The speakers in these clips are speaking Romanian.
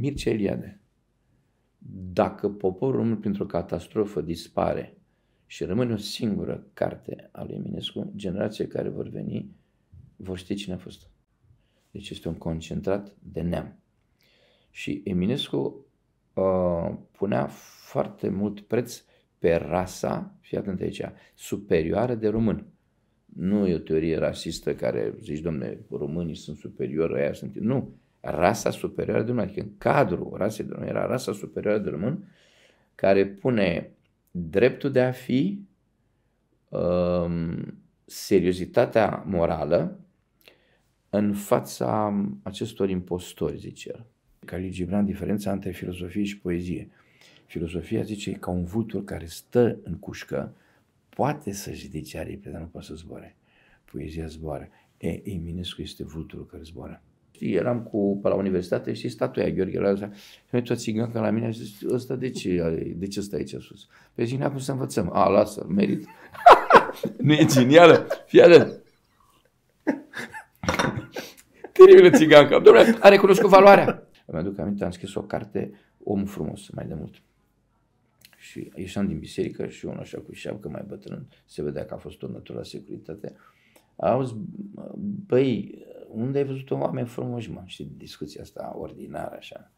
Mircea Eliade. Dacă poporul român printr-o catastrofă dispare și rămâne o singură carte a lui Eminescu, generația care vor veni vor ști cine a fost. Deci este un concentrat de neam. Și Eminescu uh, punea foarte mult preț pe rasa, fii atent aici, superioară de român. Nu e o teorie rasistă care zici, domne, românii sunt superiori, aia sunt... Nu, rasa superioară de român, adică în cadrul rasei de român era rasa superioară de român care pune dreptul de a fi, um, seriozitatea morală în fața acestor impostori, zice el. Cali Gibran, diferența între filozofie și poezie. Filozofia, zice, e ca un vultur care stă în cușcă, poate să-și ridice aripi, dar nu poate să zboare. Poezia zboară. E, Eminescu este vulturul care zboară. Și eram cu, pe la universitate și statuia Gheorghe la așa. Și mi-a zis că la mine și zis, ăsta de ce, de ce stai aici sus? Pe păi zic, ne-a să învățăm. A, lasă, merit. nu e genială? Fii atent. Teribilă țigancă. Dom'le, a recunoscut valoarea. Îmi aduc aminte, am scris o carte, om frumos, mai de mult. Și ieșeam din biserică și unul așa cu șapcă mai bătrân, se vedea că a fost o la securitate. Auzi, băi, unde ai văzut un oameni frumoși, mă, și discuția asta ordinară, așa.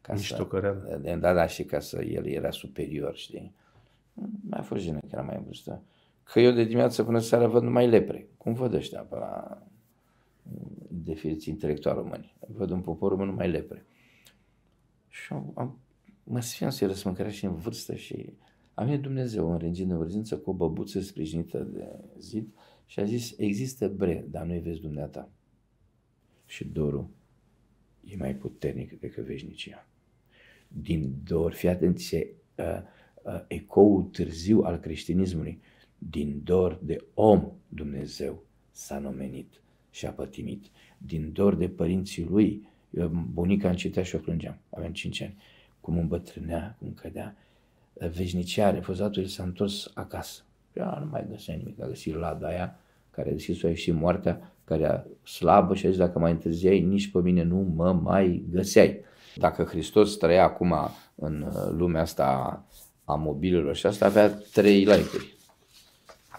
Ca Mișto să, da, da, și ca să el era superior, știi? mai a fost jenă că era mai vârstă. Că eu de dimineață până seara văd numai lepre. Cum văd ăștia pe la definiții intelectual români? Văd un popor român numai lepre. Și am, am mă sfiam să-i răspund că era și în vârstă și a venit Dumnezeu în rângind în vârzință cu o băbuță sprijinită de zid și a zis, există bre, dar nu-i vezi dumneata și dorul e mai puternic decât veșnicia. Din dor, fii atent, se uh, uh, ecoul târziu al creștinismului, din dor de om Dumnezeu s-a nomenit și a pătimit, din dor de părinții lui, eu, uh, bunica îmi citea și o plângeam, aveam 5 ani, cum îmbătrânea, cum cădea, uh, veșnicia refuzatul, s-a întors acasă. Ea nu mai găsea nimic, a găsit lada aia, care a deschis-o și moartea, care a slabă și a zis, dacă mai întârziai, nici pe mine nu mă mai găseai. Dacă Hristos trăia acum în uh, lumea asta a mobilelor și asta avea trei like-uri.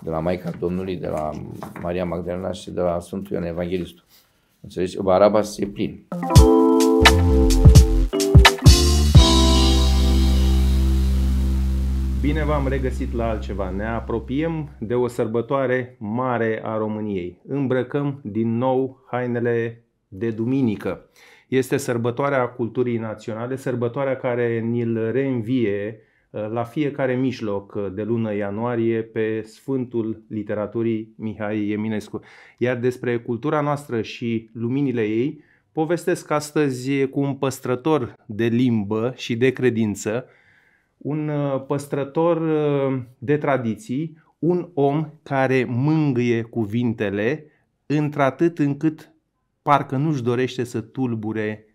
De la Maica Domnului, de la Maria Magdalena și de la Sfântul Ioan Evanghelistul. Înțelegi? Barabas e plin. Bine v-am regăsit la altceva. Ne apropiem de o sărbătoare mare a României. Îmbrăcăm din nou hainele de duminică. Este sărbătoarea culturii naționale, sărbătoarea care ni-l reînvie uh, la fiecare mijloc de lună ianuarie pe Sfântul Literaturii Mihai Eminescu. Iar despre cultura noastră și luminile ei povestesc astăzi cu un păstrător de limbă și de credință, un uh, păstrător uh, de tradiții, un om care mângâie cuvintele într-atât încât parcă nu-și dorește să tulbure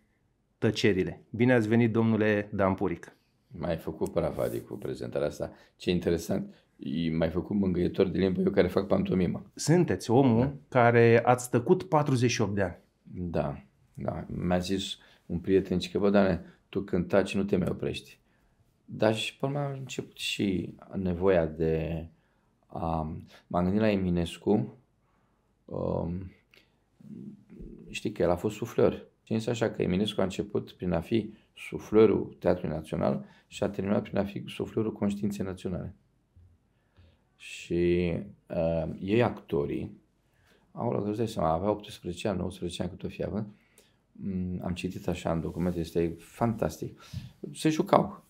tăcerile. Bine ați venit, domnule Dan Puric. Mai făcut praf, adică, cu prezentarea asta. Ce interesant, mai făcut mângâietor de limbă, eu care fac pantomimă. Sunteți omul da. care ați tăcut 48 de ani. Da, da. Mi-a zis un prieten, că bă, Dane, tu când taci nu te mai oprești. Dar și până am început și nevoia de... a... m-am gândit la Eminescu, um, știi că el a fost suflor. Și așa că Eminescu a început prin a fi suflorul Teatrului Național și a terminat prin a fi suflorul Conștiinței Naționale. Și uh, ei, actorii, au la să seama, avea 18 ani, 19 ani cât o fi având, mm, am citit așa în documente, este fantastic. Se jucau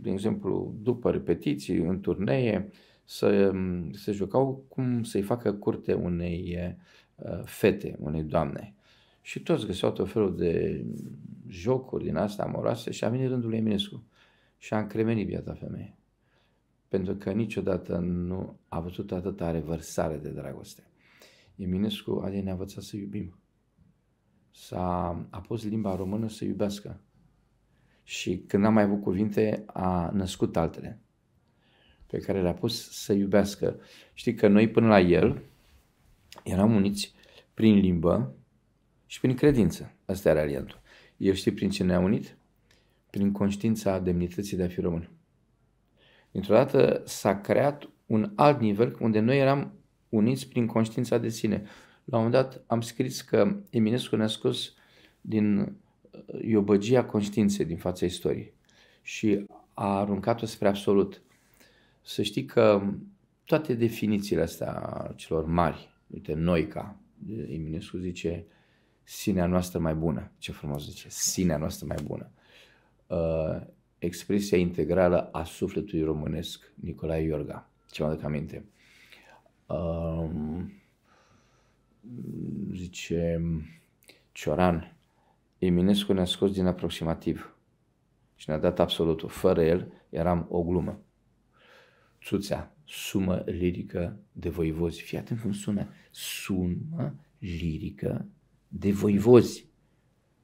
de exemplu, după repetiții, în turnee, să mm, se jucau cum să-i facă curte unei eh, fete, unei doamne. Și toți găseau tot felul de jocuri din astea amoroase și a venit rândul lui Eminescu. Și a încremenit viața femeie. Pentru că niciodată nu a văzut atâta revărsare de dragoste. Eminescu a ne-a învățat să iubim. S-a a pus limba română să iubească și când n-a mai avut cuvinte, a născut altele pe care le-a pus să iubească. Știi că noi până la el eram uniți prin limbă și prin credință. Asta era aliantul. El știi prin ce ne-a unit? Prin conștiința demnității de a fi român. Dintr-o dată s-a creat un alt nivel unde noi eram uniți prin conștiința de sine. La un moment dat am scris că Eminescu ne-a scos din iobăgia conștiinței din fața istoriei și a aruncat-o spre absolut. Să știi că toate definițiile astea celor mari, uite, noi ca Eminescu zice sinea noastră mai bună, ce frumos zice, sinea noastră mai bună. Uh, expresia integrală a sufletului românesc, Nicolae Iorga, ce mă aduc aminte. Uh, zice Cioran, Eminescu ne-a scos din aproximativ și ne-a dat absolutul. Fără el eram o glumă. Țuțea, sumă lirică de voivozi. Fii atent cum sună. Sumă lirică de voivozi.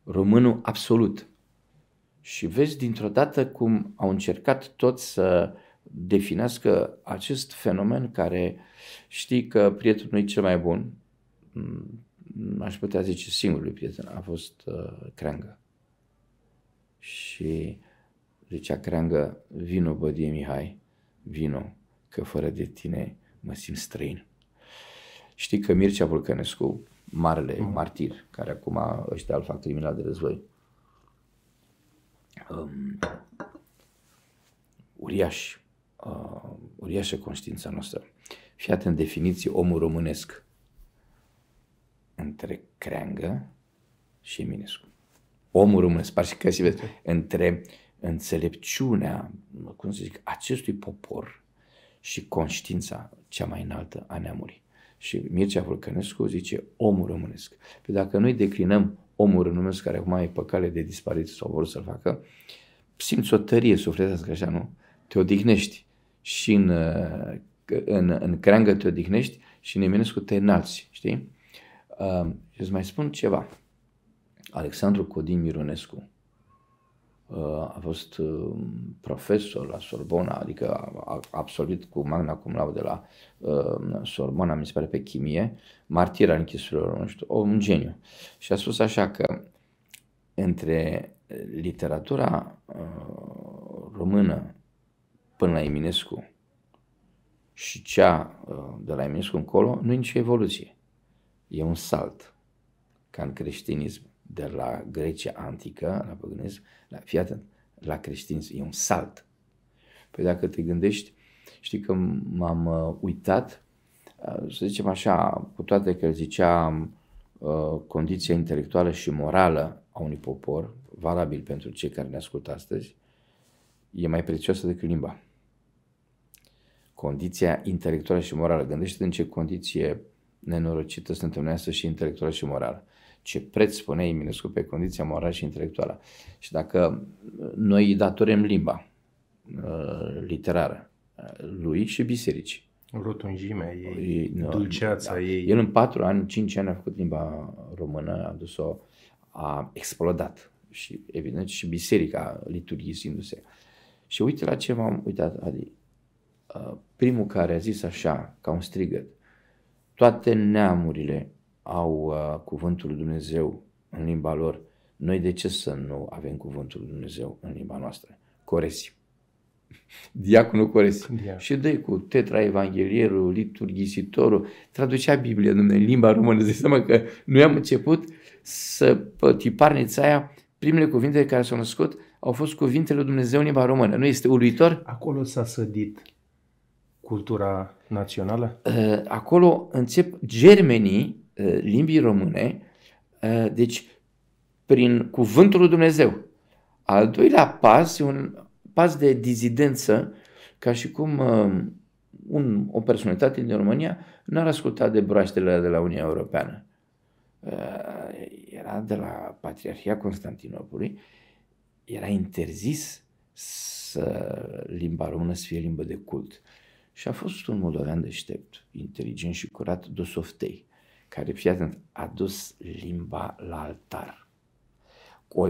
Românul absolut. Și vezi dintr-o dată cum au încercat toți să definească acest fenomen care știi că prietenul e cel mai bun, aș putea zice, singurul prieten a fost uh, Creangă. Și zicea Creangă, vino bădie Mihai, vino, că fără de tine mă simt străin. Știi că Mircea Vulcănescu, marele mm. martir, care acum ăștia îl fac criminal de război, um, uriaș, uh, uriașă conștiința noastră. Fii atent definiție omul românesc între Creangă și Eminescu. Omul românesc, și că se vezi, între înțelepciunea, cum să zic, acestui popor și conștiința cea mai înaltă a neamului. Și Mircea Vulcănescu zice omul românesc. Pe păi dacă noi declinăm omul românesc, care acum e cale de dispariție sau vor să-l facă, simți o tărie sufletească așa, nu? Te odihnești și în, uh, în, în creangă te odihnești și în Eminescu te înalți, știi? Uh, îți mai spun ceva. Alexandru Codin Mirunescu uh, a fost uh, profesor la Sorbona, adică a, a absolvit cu magna cum laude la uh, Sorbona, mi se pare pe chimie, martir al închisurilor, nu știu, un geniu. Și a spus așa că între literatura uh, română până la Eminescu și cea uh, de la Eminescu încolo, nu e nicio evoluție e un salt ca în creștinism de la Grecia antică, la păgânism, la, fii atent, la creștinism, e un salt. Păi dacă te gândești, știi că m-am uh, uitat, uh, să zicem așa, cu toate că zicea uh, condiția intelectuală și morală a unui popor, valabil pentru cei care ne ascultă astăzi, e mai prețioasă decât limba. Condiția intelectuală și morală. Gândește-te în ce condiție nenorocită să întâlnească și intelectual și moral. Ce preț spune Eminescu pe condiția morală și intelectuală. Și dacă uh, noi îi datorem limba uh, literară uh, lui și bisericii. Rotunjimea ei, dulceața da. ei. El în patru ani, cinci ani a făcut limba română, a dus-o, a explodat și evident și biserica liturghisindu-se. Și uite la ce m-am uitat, Adi. Primul care a zis așa, ca un strigăt, toate neamurile au uh, cuvântul lui Dumnezeu în limba lor, noi de ce să nu avem cuvântul lui Dumnezeu în limba noastră? Coresi. Diaconul Coresi. Diacon. Și dă cu tetra evanghelierul, liturghisitorul, traducea Biblia în limba română. Zice seama că noi am început să tiparnița aia, primele cuvinte care s-au născut au fost cuvintele lui Dumnezeu în limba română. Nu este uluitor? Acolo s-a sădit cultura națională? Eh, acolo încep germenii eh, limbii române, eh, deci prin cuvântul lui Dumnezeu. Al doilea pas e un pas de dizidență, ca și cum un, o personalitate din România n-ar asculta de broaștele de la Uniunea Europeană. Era de la Patriarhia Constantinopolului, era interzis să limba română să fie limbă de cult. Și a fost un moldovean deștept, inteligent și curat, dosoftei, care, fii atent, a dus limba la altar.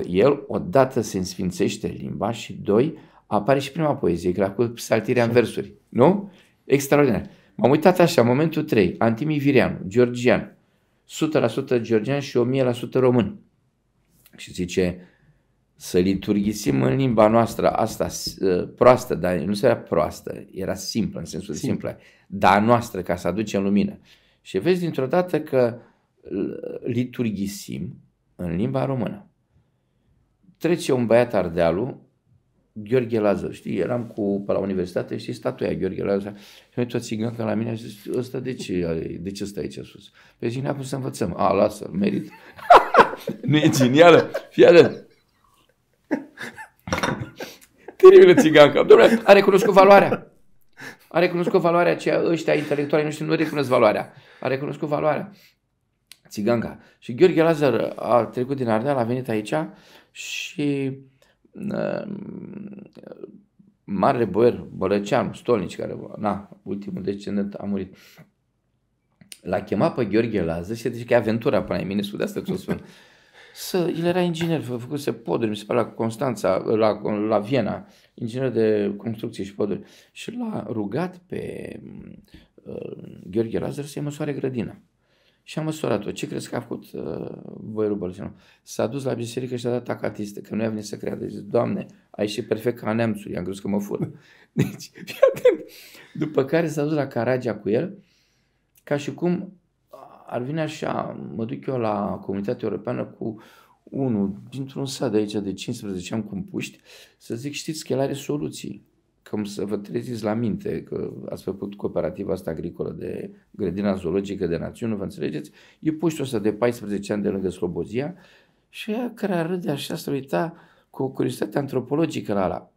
El odată se însfințește limba și doi, apare și prima poezie, că cu saltirea în versuri, nu? Extraordinar. M-am uitat așa, momentul 3, Antimi Vireanu, georgian, 100% georgian și 1000% român. Și zice, să liturghisim în limba noastră asta uh, proastă, dar nu se era proastă, era simplă în sensul Sim. simplă, dar noastră ca să aducem lumină. Și vezi dintr-o dată că uh, liturghisim în limba română. Trece un băiat ardealu, Gheorghe Lazar, știi, eram cu, pe la universitate, și statuia Gheorghe Lazar. Și noi toți tot că la mine a zis, ăsta de ce, de ce stă aici sus? Pe păi zi ne-a pus să învățăm. A, lasă, merit. nu e genială? Fii Teribilă țigancă. Domnule, a recunoscut valoarea. A recunoscut valoarea aceea, ăștia intelectuali, nu știu, nu recunosc valoarea. A recunoscut valoarea. Țiganca. Și Gheorghe Lazar a trecut din Ardeal, a venit aici și uh, Marele Boer, Bălăceanu, Stolnici, care, na, ultimul descendent a murit, l-a chemat pe Gheorghe Lazar și zis că e aventura până la mine, de asta ce o spun. Să, el era inginer, făcuse poduri, mi se pare, la Constanța, la, la Viena, inginer de construcții și poduri. Și l-a rugat pe uh, Gheorghe Lazar să-i măsoare grădina. Și a măsurat-o. Ce crezi că a făcut uh, băierul Bălțenu? S-a dus la biserică și a dat acatistă, că nu i-a venit să creadă. Zice, Doamne, ai ieșit perfect ca neamțul, i-am crezut că mă fură. Deci, fii atent. După care s-a dus la Caragia cu el, ca și cum ar vine așa, mă duc eu la Comunitatea Europeană cu unul dintr-un sat de aici de 15 ani cu puști, să zic, știți că el are soluții. Că să vă treziți la minte că ați făcut cooperativa asta agricolă de grădina zoologică de națiune, vă înțelegeți? E puștiul ăsta de 14 ani de lângă Slobozia și ea care ar râde așa să uita cu o curiozitate antropologică la ala.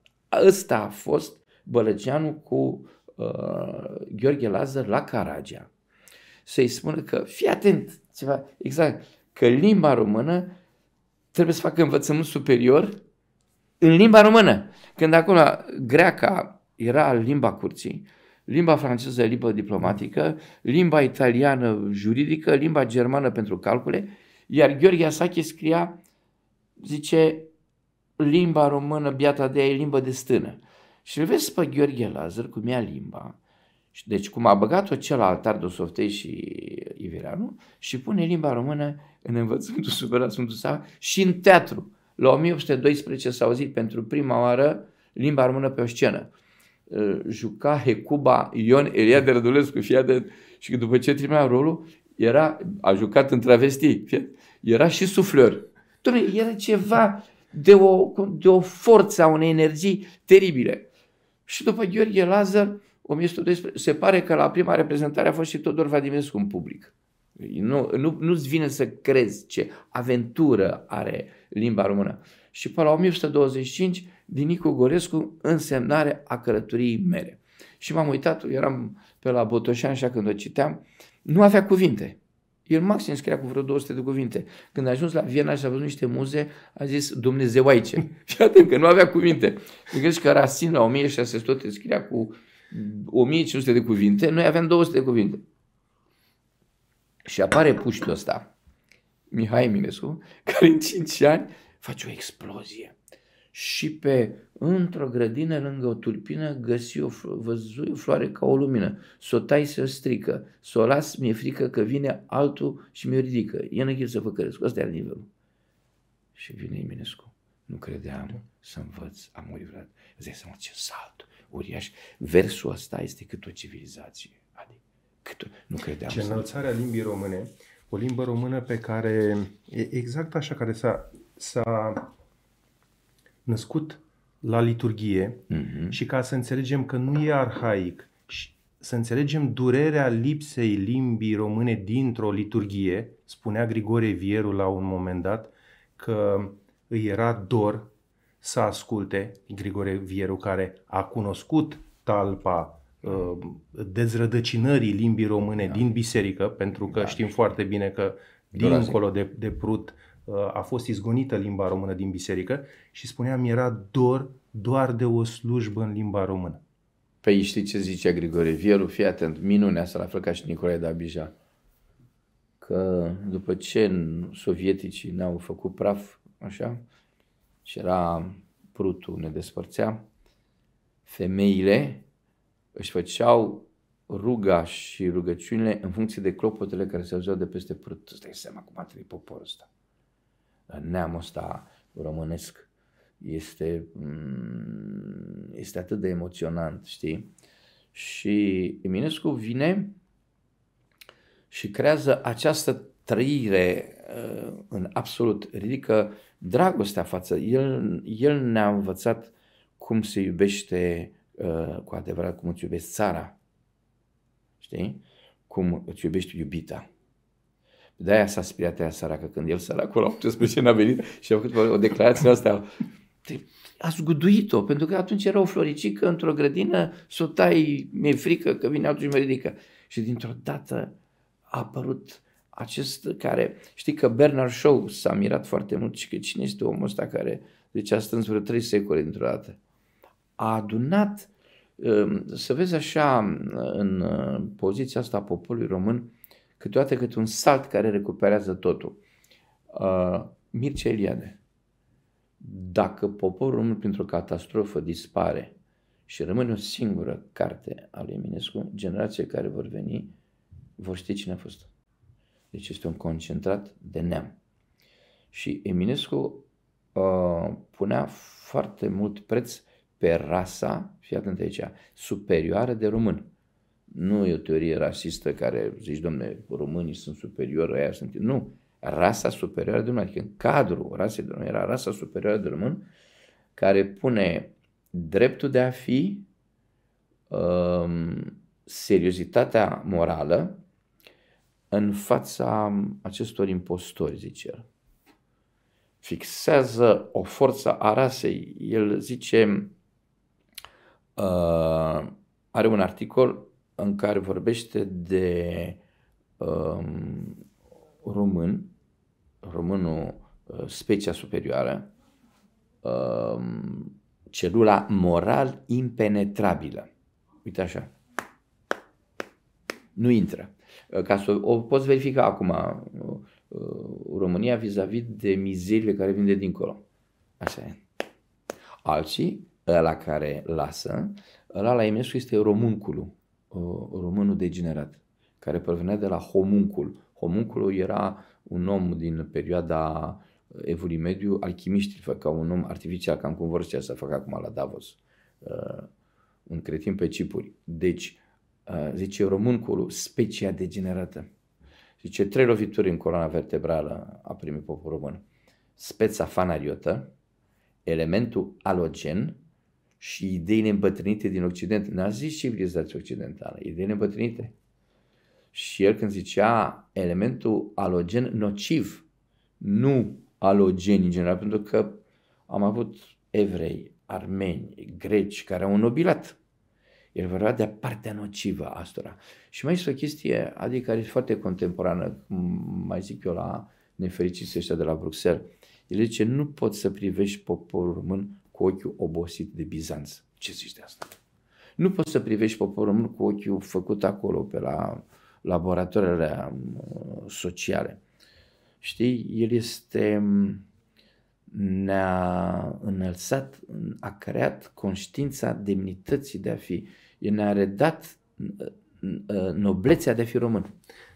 Ăsta a fost Bălăceanu cu uh, Gheorghe Lazar la Caragia să-i spună că fii atent, ceva, exact, că limba română trebuie să facă învățământ superior în limba română. Când acolo greaca era limba curții, limba franceză limba diplomatică, limba italiană juridică, limba germană pentru calcule, iar Gheorghe Asache scria, zice, limba română, biata de ea, e limba de stână. Și îl vezi pe Gheorghe Lazar cum ia limba deci cum a băgat-o altar de Softei și Ivireanu, și pune limba română în învățământul superior Sfântul Sava și în teatru. La 1812 s-a auzit pentru prima oară limba română pe o scenă. Juca Hecuba Ion Elia de Rădulescu, fii de... Și după ce trimea rolul, era, a jucat în travesti, era și suflor. Dom'le, era ceva de o, de o forță, a unei energii teribile. Și după Gheorghe Lazar, 1112, se pare că la prima reprezentare a fost și Todor Vadimescu în public. Nu, nu, nu-ți vine să crezi ce aventură are limba română. Și până la 1125, Dinicu Gorescu, însemnare a călătoriei mele. Și m-am uitat, eram pe la Botoșan, așa când o citeam, nu avea cuvinte. El maxim scria cu vreo 200 de cuvinte. Când a ajuns la Viena și a văzut niște muze, a zis aici. și atunci că nu avea cuvinte. Te gândești că Rasin la 1600 scria cu 1500 de cuvinte, noi avem 200 de cuvinte. Și apare puștul ăsta, Mihai Minescu, care în 5 ani face o explozie. Și pe într-o grădină lângă o tulpină găsi o, văzui o floare ca o lumină. Să o tai să strică, să o las, mi-e frică că vine altul și mi-o ridică. E în să făcăresc. Asta e nivelul. Și vine Minescu. Nu credeam să învăț, am uivrat. Îți dai seama ce salt uriaș. Versul ăsta este cât o civilizație. Adică, cât o... nu credeam. Ce înălțarea limbii române, o limbă română pe care, exact așa, care s-a, s-a născut la liturghie mm-hmm. și ca să înțelegem că nu e arhaic și să înțelegem durerea lipsei limbii române dintr-o liturghie, spunea Grigore Vieru la un moment dat că îi era dor să asculte Grigore Vieru, care a cunoscut talpa uh, dezrădăcinării limbii române da. din biserică, pentru că da. știm foarte bine că dincolo de, de Prut uh, a fost izgonită limba română din biserică și spuneam, era dor doar de o slujbă în limba română. Păi știi ce zice Grigore Vieru? Fii atent, minunea asta la fel ca și Nicolae Dabija. Că după ce sovieticii ne-au făcut praf, așa, și era prutul, ne despărțea, femeile își făceau ruga și rugăciunile în funcție de clopotele care se auzeau de peste prut. Îți dai seama cum a trăit poporul ăsta. Neamul ăsta românesc este, mm, este atât de emoționant, știi? Și Eminescu vine și creează această trăire uh, în absolut, ridică dragostea față. El, el ne-a învățat cum se iubește uh, cu adevărat, cum îți iubești țara, știi? Cum îți iubești iubita. De aia s-a speriat aia săracă când el săracul la 18 n-a venit și a făcut o declarație asta. A zguduit-o, pentru că atunci era o floricică într-o grădină, să o tai, mi-e frică că vine altul și mă ridică. Și dintr-o dată a apărut acest care, știi că Bernard Shaw s-a mirat foarte mult și că cine este omul ăsta care, deci a stâns vreo trei secole dintr-o dată, a adunat, um, să vezi așa, în uh, poziția asta a poporului român, câteodată cât un salt care recuperează totul. Uh, Mircea Eliade, dacă poporul român printr-o catastrofă dispare și rămâne o singură carte a lui Eminescu, generații care vor veni vor ști cine a fost. Deci este un concentrat de neam. Și Eminescu uh, punea foarte mult preț pe rasa, fii atent aici, superioară de român. Nu e o teorie rasistă care zici, domne, românii sunt superiori, aia sunt... Nu, rasa superioară de român, adică în cadrul rasei de român, era rasa superioară de român care pune dreptul de a fi, um, seriozitatea morală, în fața acestor impostori, zice el. Fixează o forță a rasei. El zice, uh, are un articol în care vorbește de uh, român, românul uh, specia superioară, uh, celula moral impenetrabilă. Uite așa. Nu intră ca să o poți verifica acum uh, uh, România vis-a-vis de mizerile care vin de dincolo. Așa e. Alții, ăla care lasă, ăla la Emescu este românculu, uh, românul degenerat, care provenea de la homuncul. Homunculul era un om din perioada Evului Mediu, alchimiștii ca un om artificial, cam cum vor să facă acum la Davos, un cretin pe cipuri. Deci, Uh, zice român cu specia degenerată. Zice, trei lovituri în coloana vertebrală a primit poporul român. Speța fanariotă, elementul alogen și ideile îmbătrânite din Occident. N-a zis civilizație occidentală, ideile îmbătrânite. Și el când zicea elementul alogen nociv, nu alogen în general, pentru că am avut evrei, armeni, greci care au înnobilat el vorbea de partea nocivă astora. Și mai este o chestie, adică care este foarte contemporană, mai zic eu la nefericiți ăștia de la Bruxelles. El zice, nu poți să privești poporul român cu ochiul obosit de Bizanț. Ce zici de asta? Nu poți să privești poporul român cu ochiul făcut acolo, pe la laboratoarele uh, sociale. Știi, el este ne-a înălțat, a creat conștiința demnității de a fi ne-a redat uh, uh, noblețea de a fi român.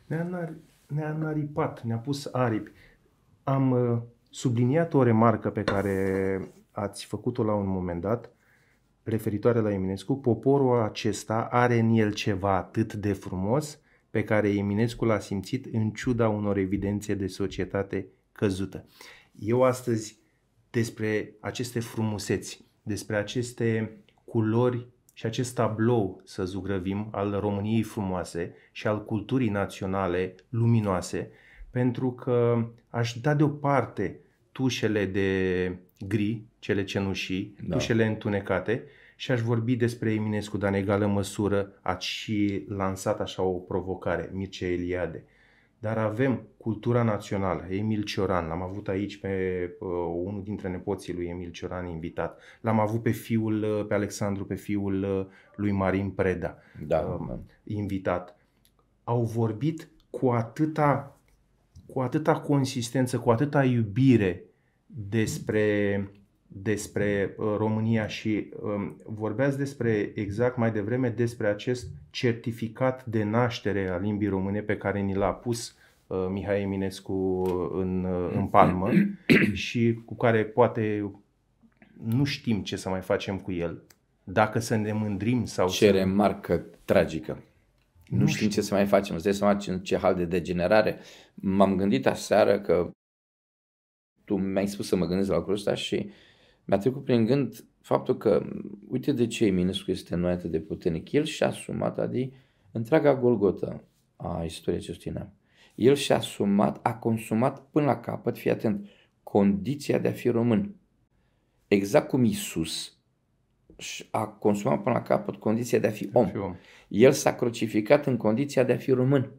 Ne-a, ne-a naripat, ne-a pus aripi. Am uh, subliniat o remarcă pe care ați făcut-o la un moment dat, referitoare la Eminescu, poporul acesta are în el ceva atât de frumos pe care Eminescu l-a simțit în ciuda unor evidențe de societate căzută. Eu astăzi despre aceste frumuseți, despre aceste culori și acest tablou, să zugrăvim, al României frumoase și al culturii naționale luminoase, pentru că aș da deoparte tușele de gri, cele cenușii, da. tușele întunecate și aș vorbi despre Eminescu, dar în egală măsură a și lansat așa o provocare, Mircea Eliade dar avem cultura națională. Emil Cioran, l-am avut aici pe uh, unul dintre nepoții lui Emil Cioran invitat. L-am avut pe fiul, uh, pe Alexandru, pe fiul uh, lui Marin Preda da, uh, da. invitat. Au vorbit cu atâta, cu atâta consistență, cu atâta iubire despre despre uh, România și um, vorbeați despre exact mai devreme despre acest certificat de naștere a limbii române pe care ni l-a pus uh, Mihai Eminescu uh, în, în palmă și cu care poate nu știm ce să mai facem cu el, dacă să ne mândrim sau Ce să... remarcă tragică. Nu, nu știm ce să mai facem, îți dai seama ce hal de degenerare. M-am gândit aseară că tu mi-ai spus să mă gândesc la lucrul ăsta și uh, mi-a trecut prin gând faptul că, uite de ce Eminescu este noi atât de puternic. El și-a asumat, adică, întreaga golgotă a istoriei acestui neam. El și-a asumat, a consumat până la capăt, fii atent, condiția de a fi român. Exact cum Isus a consumat până la capăt condiția de a fi om. Fi om. El s-a crucificat în condiția de a fi român.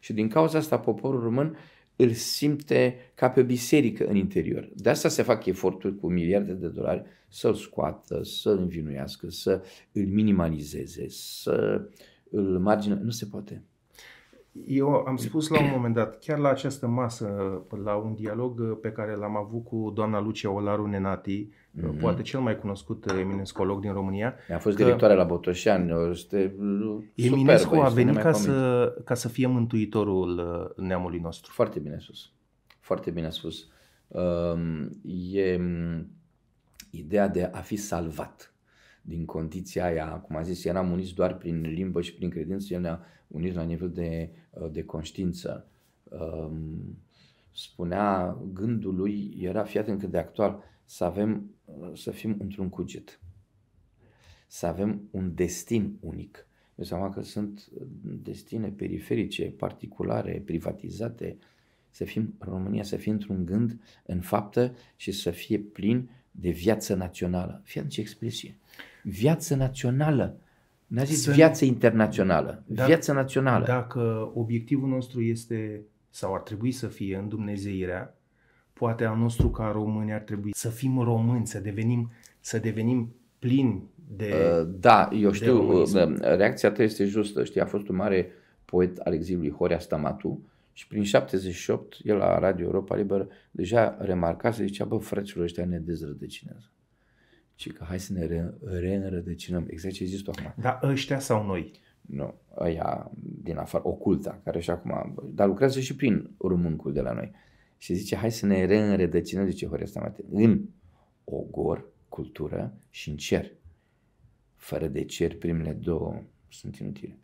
Și din cauza asta poporul român îl simte ca pe o biserică în interior. De asta se fac eforturi cu miliarde de dolari să-l scoată, să-l învinuiască, să îl minimalizeze, să îl margină. Nu se poate. Eu am spus la un moment dat, chiar la această masă, la un dialog pe care l-am avut cu doamna Lucia Olaru Nenati, mm-hmm. Uh, poate cel mai cunoscut uh, eminescolog din România. A fost directoare la Botoșan. Este uh, Eminescu a venit ca să, ca să fie mântuitorul neamului nostru. Foarte bine spus. Foarte bine spus. Um, e mm, ideea de a fi salvat din condiția aia, cum a zis, eram uniți doar prin limbă și prin credință, el ne-a unit la nivel de, de conștiință. Um, spunea, gândul lui era, fiat atent de actual, să avem să fim într-un cuget, să avem un destin unic. Eu seama că sunt destine periferice, particulare, privatizate, să fim în România, să fim într-un gând, în faptă și să fie plin de viață națională. Fie ce expresie. Viață națională. N-a zis să... viață internațională, dacă, viață națională. Dacă obiectivul nostru este sau ar trebui să fie în Dumnezeirea, poate al nostru ca români ar trebui să fim români, să devenim, să devenim plini de uh, Da, eu știu, uh, reacția ta este justă. Știi, a fost un mare poet al exilului Horea Stamatu și prin 78 el la Radio Europa Liberă deja remarca să zicea, bă, frăților ăștia ne dezrădăcinează. Și că hai să ne re- reînrădăcinăm. Exact ce ai zis tu acum. Dar ăștia sau noi? Nu, aia din afară, oculta, care și acum, dar lucrează și prin româncul de la noi și zice hai să ne reînrădăcinăm, zice Horia Stamate, în ogor, cultură și în cer. Fără de cer, primele două sunt inutile.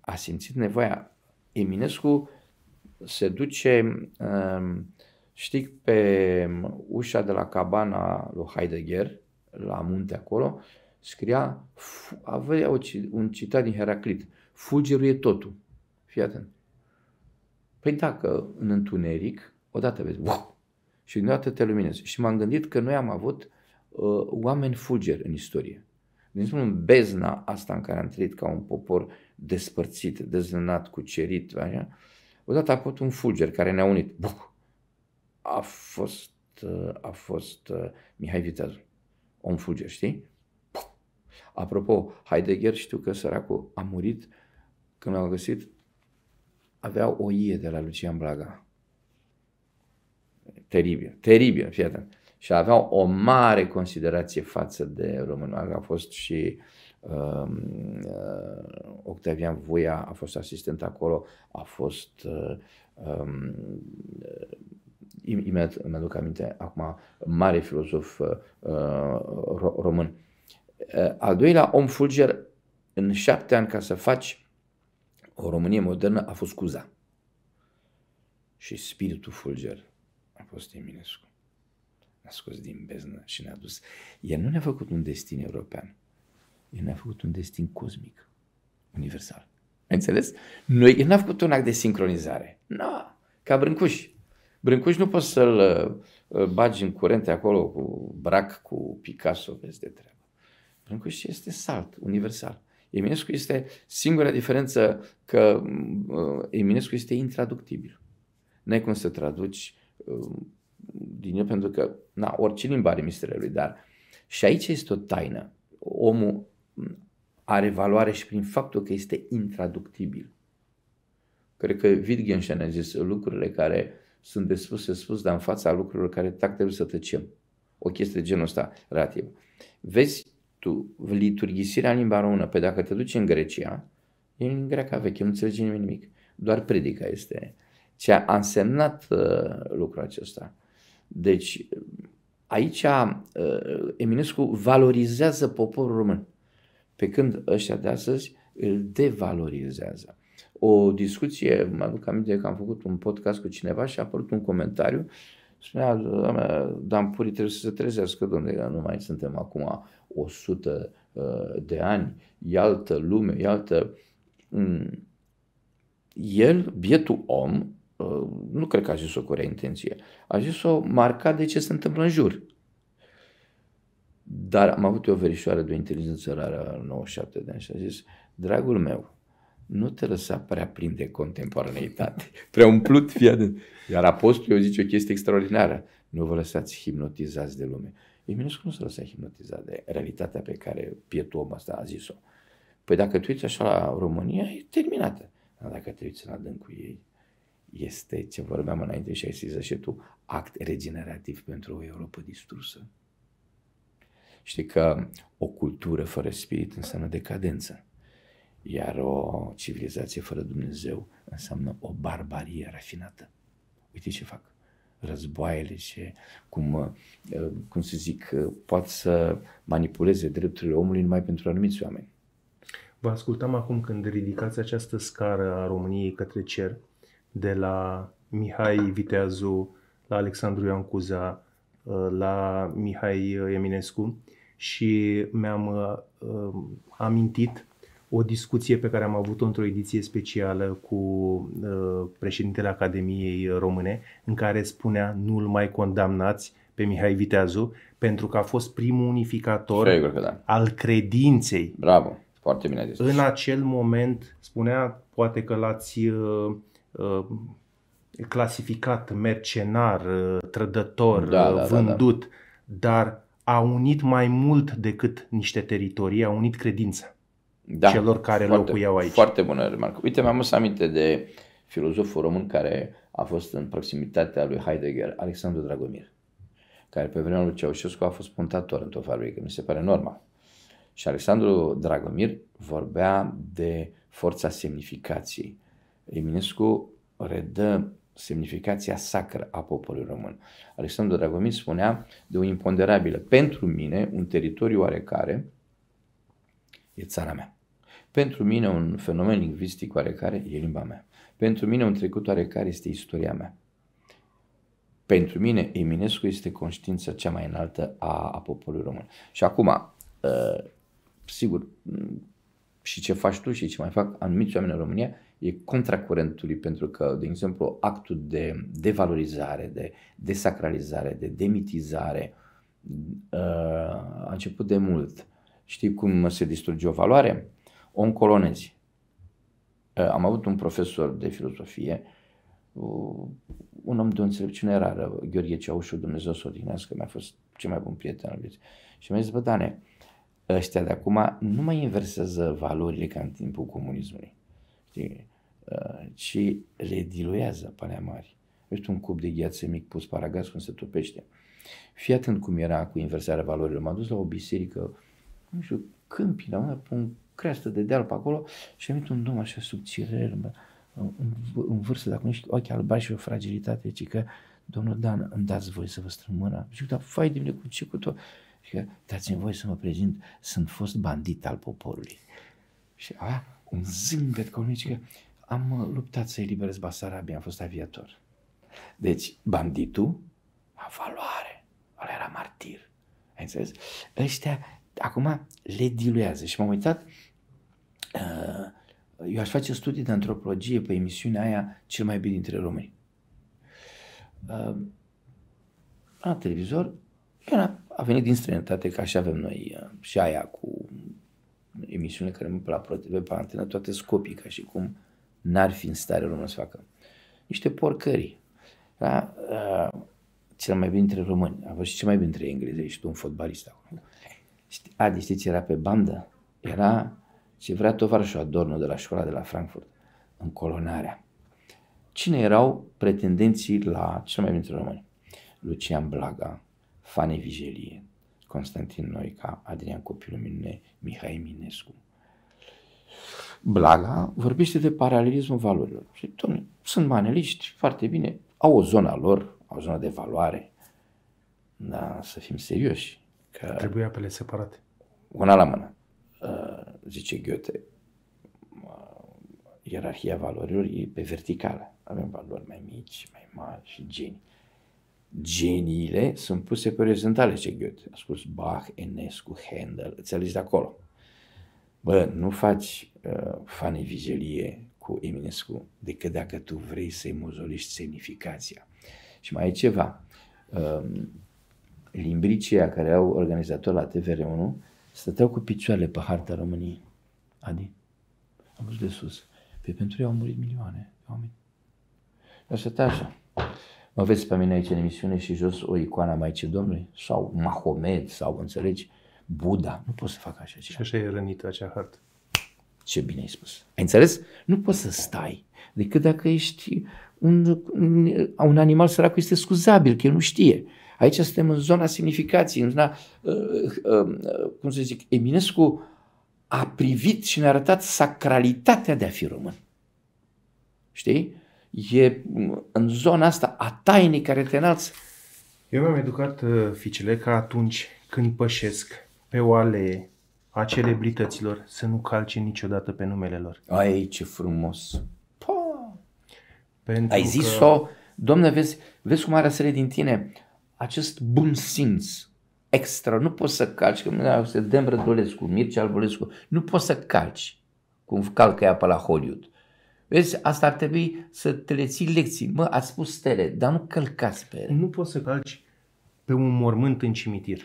A simțit nevoia. Eminescu se duce, știi, pe ușa de la cabana lui Heidegger, la munte acolo, scria, avea un citat din Heraclit, fulgerul e totul. Fii atent Păi dacă în întuneric, odată vezi, wow, și odată te luminezi. Și m-am gândit că noi am avut uh, oameni fulgeri în istorie. Din spun bezna asta în care am trăit ca un popor despărțit, dezlănat, cucerit, așa, odată a apărut un fulger care ne-a unit. Buh! A fost, uh, a fost uh, Mihai Viteazul, om fulger, știi? Buh! Apropo, Heidegger știu că săracul a murit când l-au găsit avea o ie de la Lucian Blaga. Teribil, teribil, fii atent. Și aveau o mare considerație față de român. A fost și um, uh, Octavian Voia, a fost asistent acolo, a fost uh, um, uh, imediat îmi aduc aminte acum, mare filozof uh, ro- român. Uh, al doilea om fulger, în șapte ani ca să faci o Românie modernă a fost Cuza. Și spiritul fulger a fost Eminescu. Ne-a scos din beznă și ne-a dus. El nu ne-a făcut un destin european. El ne-a făcut un destin cosmic, universal. Ai înțeles? Noi, el n-a făcut un act de sincronizare. Nu, no, ca Brâncuș. Brâncuș nu poți să-l uh, bagi în curente acolo cu Brac, cu Picasso, vezi de treabă. Brâncuș este salt, universal. Eminescu este singura diferență că uh, Eminescu este intraductibil. N-ai cum să traduci uh, din el pentru că, na, orice limba are misterele lui, dar și aici este o taină. Omul are valoare și prin faptul că este intraductibil. Cred că Wittgenstein a zis lucrurile care sunt de spus, se spus, dar în fața lucrurilor care tac trebuie să tăcem. O chestie de genul ăsta relativ. Vezi tu, liturghisirea în limba română, pe dacă te duci în Grecia, e în greaca veche, nu înțelege nimeni nimic. Doar predica este ce a însemnat uh, lucrul acesta. Deci, aici uh, Eminescu valorizează poporul român, pe când ăștia de astăzi îl devalorizează. O discuție, mă aduc aminte că am făcut un podcast cu cineva și a apărut un comentariu, spunea, doamne, Dan Puri trebuie să se trezească, domnule, nu mai suntem acum 100 uh, de ani, e altă lume, e altă... Mm, el, bietul om, uh, nu cred că a zis-o cu rea intenție, a zis-o marcat de ce se întâmplă în jur. Dar am avut o verișoară de o inteligență rară 97 de ani și a zis, dragul meu, nu te lăsa prea plin de contemporaneitate, prea umplut, fii Iar apostolul eu zice o chestie extraordinară, nu vă lăsați hipnotizați de lume. Eminescu nu se lăsa hipnotizat de realitatea pe care pietul ăsta a zis-o. Păi dacă te uiți așa la România, e terminată. Dar dacă te uiți la dâncul ei, este ce vorbeam înainte și ai zis și tu, act regenerativ pentru o Europa distrusă. Știi că o cultură fără spirit înseamnă decadență, iar o civilizație fără Dumnezeu înseamnă o barbarie rafinată. Uite ce fac războaiele și cum, uh, cum să zic, uh, poate să manipuleze drepturile omului numai pentru anumiți oameni. Vă ascultam acum când ridicați această scară a României către cer, de la Mihai Viteazu, la Alexandru Ioan Cuza, uh, la Mihai Eminescu și mi-am amintit o discuție pe care am avut-o într-o ediție specială cu uh, președintele Academiei Române, în care spunea nu-l mai condamnați pe Mihai Viteazu, pentru că a fost primul unificator Sigur că da. al credinței. Bravo, foarte bine zis. În acel moment, spunea, poate că l-ați uh, uh, clasificat mercenar, uh, trădător, da, uh, da, da, da, vândut, da, da. dar a unit mai mult decât niște teritorii, a unit credința da, celor care foarte, locuiau aici. Foarte bună remarcă. Uite, mi-am să aminte de filozoful român care a fost în proximitatea lui Heidegger, Alexandru Dragomir, care pe vremea lui Ceaușescu a fost puntator într-o fabrică, mi se pare normal. Și Alexandru Dragomir vorbea de forța semnificației. Eminescu redă semnificația sacră a poporului român. Alexandru Dragomir spunea de o imponderabilă. Pentru mine, un teritoriu oarecare e țara mea. Pentru mine un fenomen lingvistic oarecare e limba mea. Pentru mine un trecut oarecare este istoria mea. Pentru mine Eminescu este conștiința cea mai înaltă a, a poporului român. Și acum, uh, sigur, și ce faci tu și ce mai fac anumiți oameni în România e contra curentului, pentru că, de exemplu, actul de devalorizare, de desacralizare, de demitizare uh, a început de mult. Știi cum se distruge o valoare? o încolonezi. Uh, am avut un profesor de filozofie, uh, un om de o înțelepciune rară, Gheorghe Ceaușu, Dumnezeu să odihnească, mi-a fost cel mai bun prieten al vieții. Și mi-a zis, bă, Dane, ăștia de acum nu mai inversează valorile ca în timpul comunismului, știi? Uh, ci le diluează pe mari. Este un cub de gheață mic pus paragaz când se topește. Fii atent cum era cu inversarea valorilor. M-am dus la o biserică, nu știu, câmpii, la una, pe un creastă de deal pe acolo și am un domn așa subțire, în, vârstă, dacă nu știu, ochi albași și o fragilitate, ci că domnul Dan, îmi dați voi să vă strâng mâna. Și dar fai de mine cu ce cu tot? Și că, dați-mi voi să mă prezint, sunt fost bandit al poporului. Și a, un zâmbet mine, că am uh, luptat să eliberez Basarabia, am fost aviator. Deci, banditul a valoare, ăla era martir. Ai înțeles? Ăștia, acum, le diluează. Și m-am uitat, Uh, eu aș face studii de antropologie pe emisiunea aia cel mai bine dintre români. Uh, la televizor, era, a venit din străinătate, ca și avem noi, uh, și aia cu emisiunile care merg pe la ProTV, pe antenă, toate scopii, ca și cum n-ar fi în stare română să facă. Niște porcării. Da? Cel mai bine dintre români. A fost și cel mai bine dintre englezei și tu un fotbalist acolo. A, știi ce era pe bandă? Era și vrea tovarășul Adorno de la școala de la Frankfurt în colonarea. Cine erau pretendenții la cel mai dintre români? Lucian Blaga, Fane Vigelie, Constantin Noica, Adrian Copilul Mine, Mihai Minescu. Blaga vorbește de paralelismul valorilor. Și, domnule, sunt maneliști, foarte bine, au o zona lor, au o zonă de valoare. Dar să fim serioși. Că Trebuie apele separate. Una la mână. Uh, zice Goethe, ierarhia valorilor e pe verticală. Avem valori mai mici, mai mari și genii. Geniile sunt puse pe orizontale, zice Goethe. A spus Bach, Enescu, Handel, îți alegi de acolo. Bă, nu faci uh, fanevizelie cu Eminescu decât dacă tu vrei să-i mozolești semnificația. Și mai e ceva. Uh, limbricii care au organizator la TVR1 Stăteau cu picioarele pe harta României. Adi, am văzut de sus. Pe păi pentru ei au murit milioane de oameni. Eu să așa. Mă vezi pe mine aici în emisiune și jos o icoană mai ce Domnului? Sau Mahomed, sau înțelegi? Buddha. Nu pot să fac așa ceva. Și așa e rănită acea hartă. Ce bine ai spus. Ai înțeles? Nu poți să stai decât dacă ești un, un, un animal sărac este scuzabil, că el nu știe. Aici suntem în zona semnificației, în zona, uh, uh, uh, cum să zic, Eminescu a privit și ne-a arătat sacralitatea de a fi român. Știi? E mm, în zona asta a tainei care te înalți. Eu mi-am educat ficele ca atunci când pășesc pe o alee a celebrităților să nu calce niciodată pe numele lor. Ai, ce frumos! Pa! Pentru Ai zis-o? Că... Domne, vezi, vezi cum are din tine acest bun simț extra. Nu poți să calci, că da, se dăm Rădulescu, Mircea Albulescu, nu poți să calci cum calcă ea pe la Hollywood. Vezi, asta ar trebui să te le ții lecții. Mă, ați spus stele, dar nu călcați pe ele. Nu poți să calci pe un mormânt în cimitir.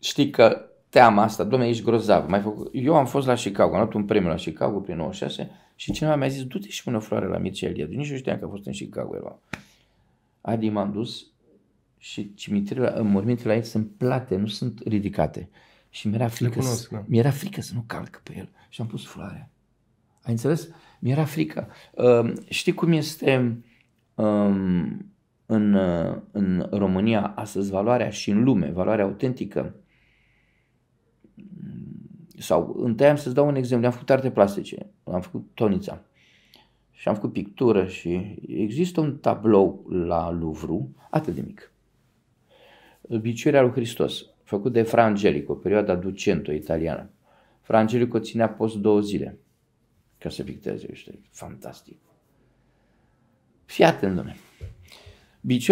Știi că teama asta, domnule, ești grozav. Mai făcut... Eu am fost la Chicago, am luat un premiu la Chicago prin 96 și cineva mi-a zis, du-te și pune o floare la Mircea Eliade. Nici nu știam că a fost în Chicago el. Adi m-am dus și cimitirile, mormintele aici sunt plate, nu sunt ridicate. Și mi-era frică, cunosc, să, da. mi-era frică să nu calc pe el. Și am pus floarea. Ai înțeles? Mi-era frică. Uh, știi cum este um, în, uh, în România astăzi valoarea și în lume, valoarea autentică? Sau, întâi am să-ți dau un exemplu. Am făcut arte plastice. Am făcut tonița. Și am făcut pictură și există un tablou la Louvre, atât de mic Biciuirea lui Hristos, făcut de Fra Angelico, perioada Ducento italiană. Fra Angelico ținea post două zile ca să picteze Este Fantastic. Fii atent, domnule.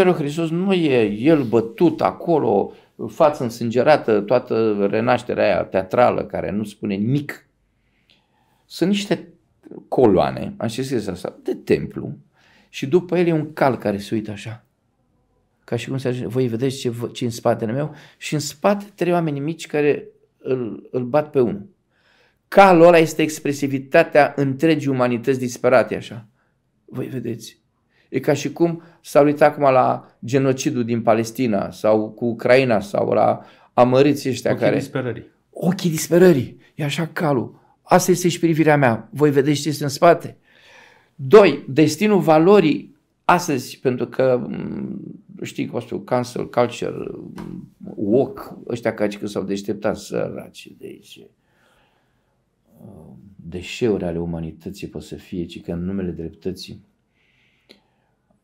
lui Hristos nu e el bătut acolo, față însângerată, toată renașterea aia teatrală care nu spune nimic. Sunt niște coloane, am știut asta, de templu și după el e un cal care se uită așa ca și cum se ajunge, voi vedeți ce, ce în spatele meu și în spate trei oameni mici care îl, îl bat pe unul. Calul ăla este expresivitatea întregii umanități disperate așa. Voi vedeți. E ca și cum s-a uitat acum la genocidul din Palestina sau cu Ucraina sau la amăriți ăștia ochii care... Ochii disperării. Ochii disperării. E așa calul. Asta este și privirea mea. Voi vedeți ce este în spate. Doi, destinul valorii astăzi, pentru că știi cum spun, cancel culture, walk, ăștia și că s-au deșteptat săraci de aici. Deșeuri ale umanității pot să fie, ci că în numele dreptății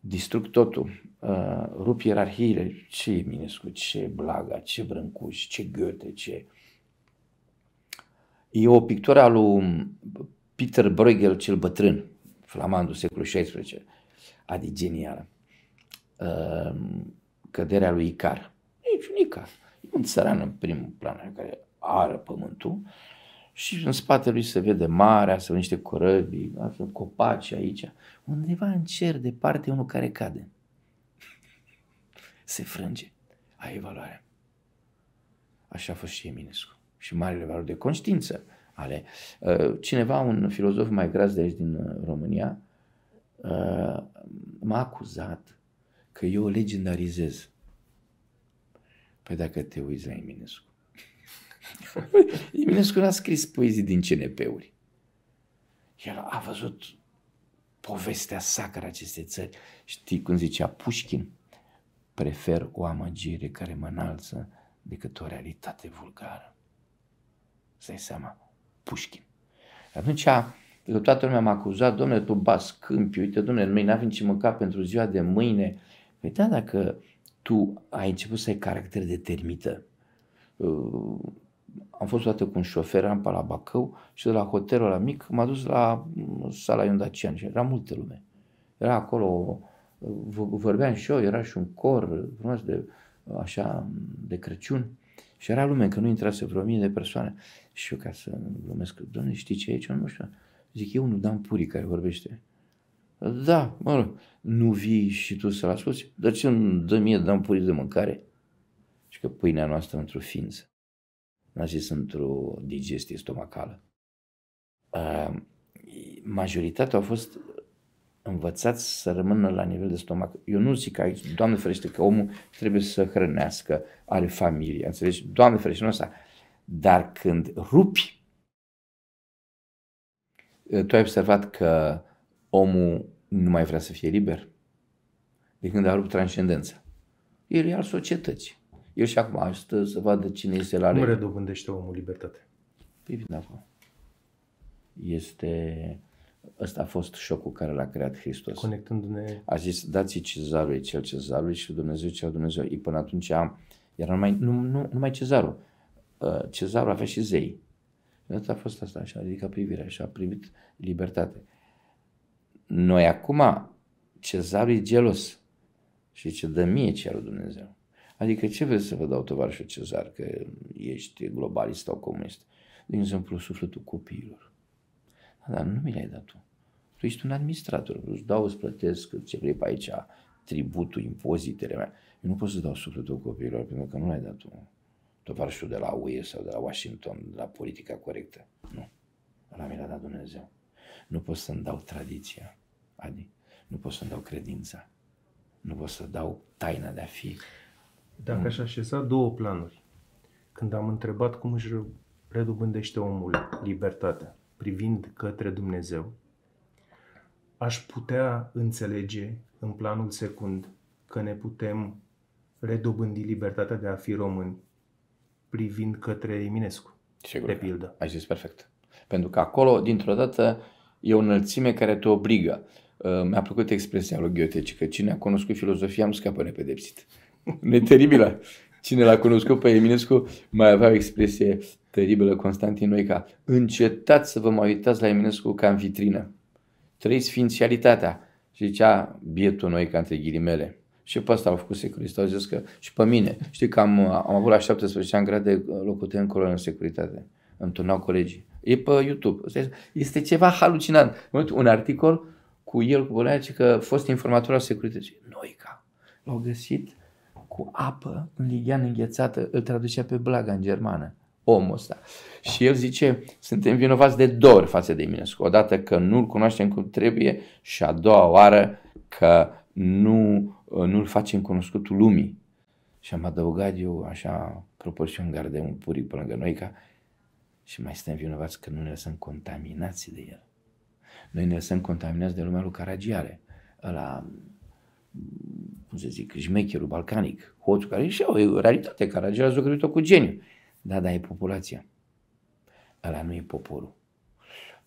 distrug totul, uh, rup ierarhiile, ce e Minescu, ce Blaga, ce Brâncuș, ce Goethe, ce... E o pictură a lui Peter Bruegel cel bătrân, flamandul secolului XVI, adică genială Ehm, căderea lui Icar. Niciun deci, Icar. E un țăran în primul plan care ară pământul și în spatele lui se vede marea, se vede niște corăbii, da, copaci aici. Undeva în cer, departe, unul care cade. Se frânge. e valoare. Așa a fost și Eminescu. Și marele valori de conștiință ale. Uh, cineva, un filozof mai gras de aici din uh, România, uh, m-a acuzat că eu o legendarizez. Păi dacă te uiți la Eminescu. Eminescu n-a scris poezii din CNP-uri. El a văzut povestea sacră acestei țări. Știi cum zicea Pușkin? Prefer o amăgire care mă înalță decât o realitate vulgară. Să dai seama, Pușkin. Atunci, toată lumea m-a acuzat, domnule, tu bas câmpi, uite, domnule, noi n-avem ce mânca pentru ziua de mâine, Păi da, dacă tu ai început să ai caracter de termită, uh, am fost odată cu un șofer, am pe la Bacău și de la hotelul la mic m-a dus la uh, sala Iundacian și era multă lume. Era acolo, uh, vorbeam și eu, era și un cor frumos de, așa, de Crăciun și era lume, că nu intrase vreo mie de persoane. Și eu ca să glumesc, doamne, știi ce e aici? nu știu. Zic, e unul Dan Puri care vorbește. Da, mă rog, nu vii și tu să-l asculti? Dar ce îmi dă mie, dăm puri de mâncare? Și că pâinea noastră într-o ființă. N-a zis într-o digestie stomacală. Uh, majoritatea au fost învățați să rămână la nivel de stomac. Eu nu zic aici, Doamne ferește, că omul trebuie să hrănească, are familie, înțelegi? Doamne ferește, nu asta. Dar când rupi, tu ai observat că omul nu mai vrea să fie liber. De când a rupt transcendența. El e al societății. El și acum stă să vadă cine este la Cum redobândește omul libertate? Păi bine acum. Este... Ăsta a fost șocul care l-a creat Hristos. Conectându-ne... A zis, dați-i cezarului cel cezarului și Dumnezeu cel Dumnezeu. Ei până atunci am... Era numai, nu, nu, numai cezarul. Uh, cezarul avea și zei. Și a fost asta, așa, a ridicat privirea și a primit libertate. Noi acum, Cezar e gelos și ce dă mie cerul Dumnezeu. Adică ce vreți să vă dau, tovarășul Cezar, că ești globalist sau comunist? De exemplu, sufletul copiilor. Da, dar nu mi l-ai dat tu. Tu ești un administrator. Îți dau, îți plătesc ce vrei pe aici, tributul, impozitele mea. Eu nu pot să dau sufletul copiilor, pentru că nu l-ai dat tu. Tovarășul de la UE sau de la Washington, de la politica corectă. Nu. La mi l-a dat Dumnezeu. Nu pot să-mi dau tradiția, adică Nu pot să-mi dau credința. Nu pot să dau taina de a fi. Dacă nu. aș așeza două planuri, când am întrebat cum își redobândește omul libertatea privind către Dumnezeu, aș putea înțelege în planul secund că ne putem redobândi libertatea de a fi români privind către Eminescu, Sigur, de pildă. Ai zis perfect. Pentru că acolo, dintr-o dată, e o înălțime care te obligă. Uh, mi-a plăcut expresia lui Ghiote, că cine a cunoscut filozofia nu scapă nepedepsit. nu e teribilă. Cine l-a cunoscut pe Eminescu mai avea o expresie teribilă, Constantin Noica. Încetați să vă mai uitați la Eminescu ca în vitrină. Trăiți ființialitatea. Și zicea bietul Noica între ghilimele. Și pe asta l-au făcut securitate, au zis că și pe mine. Știi că am, am avut la 17 ani grade locotenent în în securitate. Îmi turnau colegii. E pe YouTube. Este ceva halucinant. Un articol cu el, cu Bolea, că fost informator al securității. Noica. L-au găsit cu apă în ligian înghețată, îl traducea pe blaga în germană, omul ăsta. Și el zice, suntem vinovați de două ori față de Eminescu. Odată că nu-l cunoaștem cum trebuie și a doua oară că nu, nu-l facem cunoscutul lumii. Și am adăugat eu, așa, proporțion, gardem un puric pe lângă noi, ca și mai suntem vinovați că nu ne lăsăm contaminați de el. Noi ne lăsăm contaminați de lumea lui Caragiale, la cum să zic, șmecherul balcanic, hoțul, care și o, e o realitate, Caragiale a zucărit cu geniu. Da, da, e populația. Ăla nu e poporul.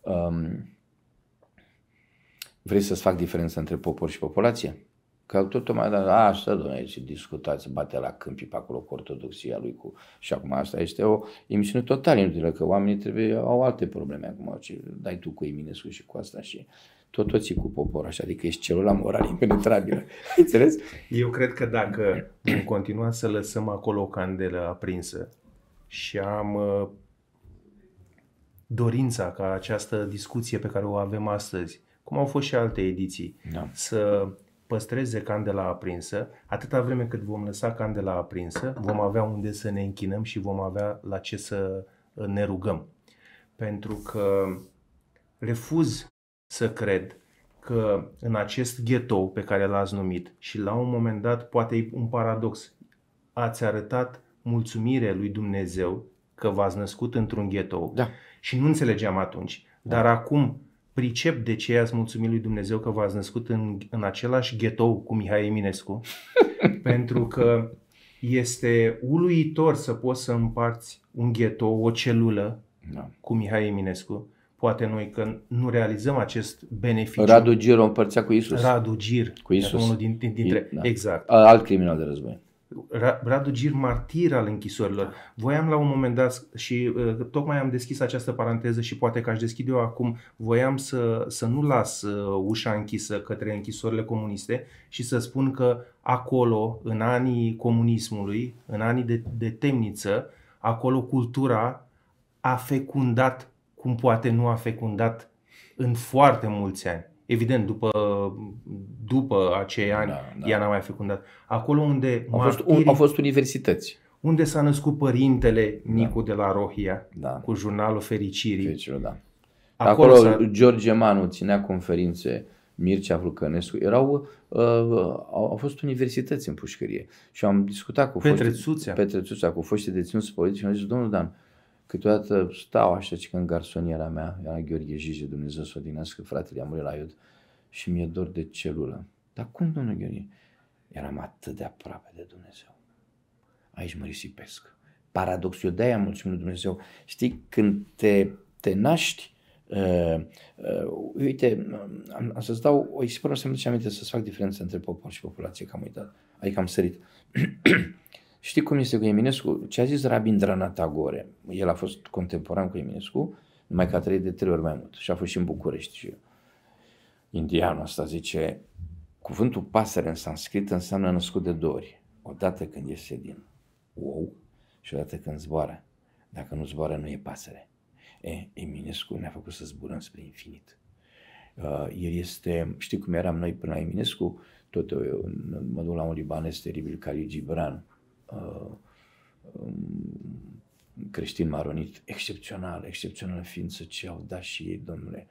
Um, vrei să-ți fac diferența între popor și populație? Că tot mai da, a, să domnule, și discutați, bate la câmpii pe acolo cu ortodoxia lui. Cu... Și acum asta este o emisiune total inutilă, că oamenii trebuie, au alte probleme acum. Ce dai tu cu Eminescu și cu asta și tot toți cu popor, așa, adică ești celula moral impenetrabilă. Înțeles? Eu cred că dacă în continua să lăsăm acolo o candelă aprinsă și am uh, dorința ca această discuție pe care o avem astăzi, cum au fost și alte ediții, da. să păstreze candela aprinsă, atâta vreme cât vom lăsa candela aprinsă, vom avea unde să ne închinăm și vom avea la ce să uh, ne rugăm. Pentru că refuz să cred că în acest ghetou pe care l-ați numit și la un moment dat poate e un paradox, ați arătat mulțumire lui Dumnezeu că v-ați născut într-un ghetou da. și nu înțelegeam atunci, da. dar acum pricep de ce ați mulțumit lui Dumnezeu că v-ați născut în, în același ghetou cu Mihai Eminescu, pentru că este uluitor să poți să împarți un ghetou, o celulă da. cu Mihai Eminescu. Poate noi că nu realizăm acest beneficiu. Radu Gir o împărțea cu Isus. Radu Gir. Cu Isus. Unul din, din, dintre, I, da. Exact. Alt criminal de război. Radu Gir, martir al închisorilor. Voiam la un moment dat și uh, tocmai am deschis această paranteză și poate că aș deschide eu acum, voiam să, să nu las uh, ușa închisă către închisorile comuniste și să spun că acolo, în anii comunismului, în anii de, de temniță, acolo cultura a fecundat cum poate nu a fecundat în foarte mulți ani. Evident, după, după acei ani, da, da. ea n-a mai fecundat. Acolo unde au martirii, fost, au fost universități. Unde s-a născut părintele da. Nicu da. de la Rohia, da. cu jurnalul Fericirii. Fericirul, da. Acolo, acolo George Manu ținea conferințe, Mircea Vulcănescu, erau, uh, au fost universități în pușcărie. Și am discutat cu Petrețuțea. Foști, Petrețuțea, cu foștii deținuți politici și am zis, domnul Dan, uh, Câteodată stau așa și în garsoniera mea, era Gheorghe Jije, Dumnezeu să o dinească, fratele a murit la iud, și mi-e dor de celulă. Dar cum, domnul Gheorghe? Eram atât de aproape de Dumnezeu. Aici mă risipesc. Paradox, eu de-aia mulțumim lui Dumnezeu. Știi, când te, te naști, Uh, uh, uite, am, am să-ți dau o exprimă să-mi aminte să-ți fac diferența între popor și populație, că am uitat, adică am sărit. Știi cum este cu Eminescu? Ce a zis Rabindranath Tagore, el a fost contemporan cu Eminescu, numai că a trăit de trei ori mai mult și a fost și în București. Și indianul ăsta zice, cuvântul pasăre în sanscrit înseamnă născut de două ori. Odată când iese din ou și odată când zboară. Dacă nu zboară, nu e pasăre. E, Eminescu ne-a făcut să zburăm spre infinit. Uh, el este, știi cum eram noi până la Eminescu, tot eu, mă duc la un libanez teribil, Cali Gibran, Uh, um, creștin maronit excepțional, excepțională ființă ce au dat și ei, domnule.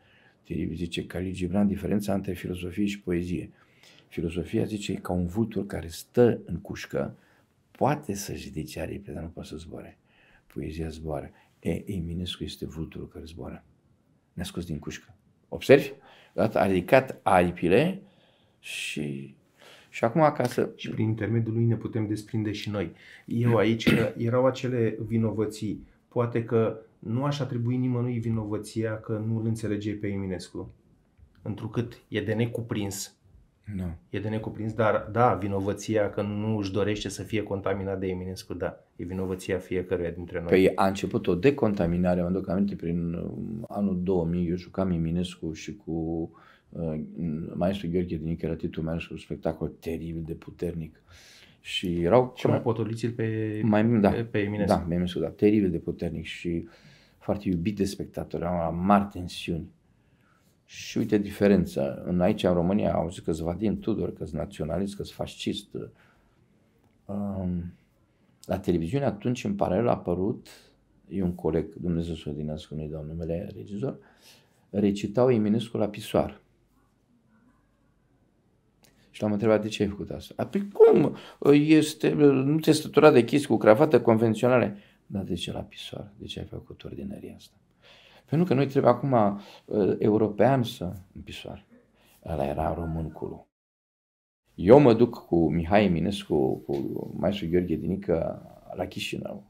zice, Khalil Gibran, diferența între filozofie și poezie. Filozofia, zice, e ca un vultur care stă în cușcă, poate să-și ridice aripe, dar nu poate să zboare. Poezia zboară. E, Eminescu este vulturul care zboară. Ne-a scos din cușcă. Observi? Odată a ridicat aripile și și acum acasă Și prin intermediul lui ne putem desprinde și noi. Eu aici erau acele vinovății. Poate că nu aș atribui nimănui vinovăția că nu îl înțelege pe Eminescu. Întrucât e de necuprins. Nu. E de necuprins, dar da, vinovăția că nu își dorește să fie contaminat de Eminescu, da. E vinovăția fiecăruia dintre noi. Păi a început o decontaminare, mă duc aminte, prin um, anul 2000, eu jucam Eminescu și cu uh, maestru Gheorghe din era titular și un spectacol teribil de puternic. Și erau... Ce mai potoliți pe, mai, da, pe Eminescu. Da, Eminescu, da, teribil de puternic și foarte iubit de spectatori, erau la mari tensiuni. Și uite diferența. În aici, în România, au zis că Vadim Tudor, că naționalist, că fascist. Um, la televiziune atunci, în paralel, a apărut, e un coleg, Dumnezeu să o dinească, nu-i dau numele regizor, recitau Eminescu la pisoară. Și l-am întrebat de ce ai făcut asta. pe păi cum? Este, nu te stătura de chestii cu cravată convenționale. Dar de ce la pisoare? De ce ai făcut ordinaria asta? Pentru că noi trebuie acum ă, european să în pisoare. Ăla era român culu. Eu mă duc cu Mihai Eminescu, cu maestru Gheorghe Dinică la Chișinău.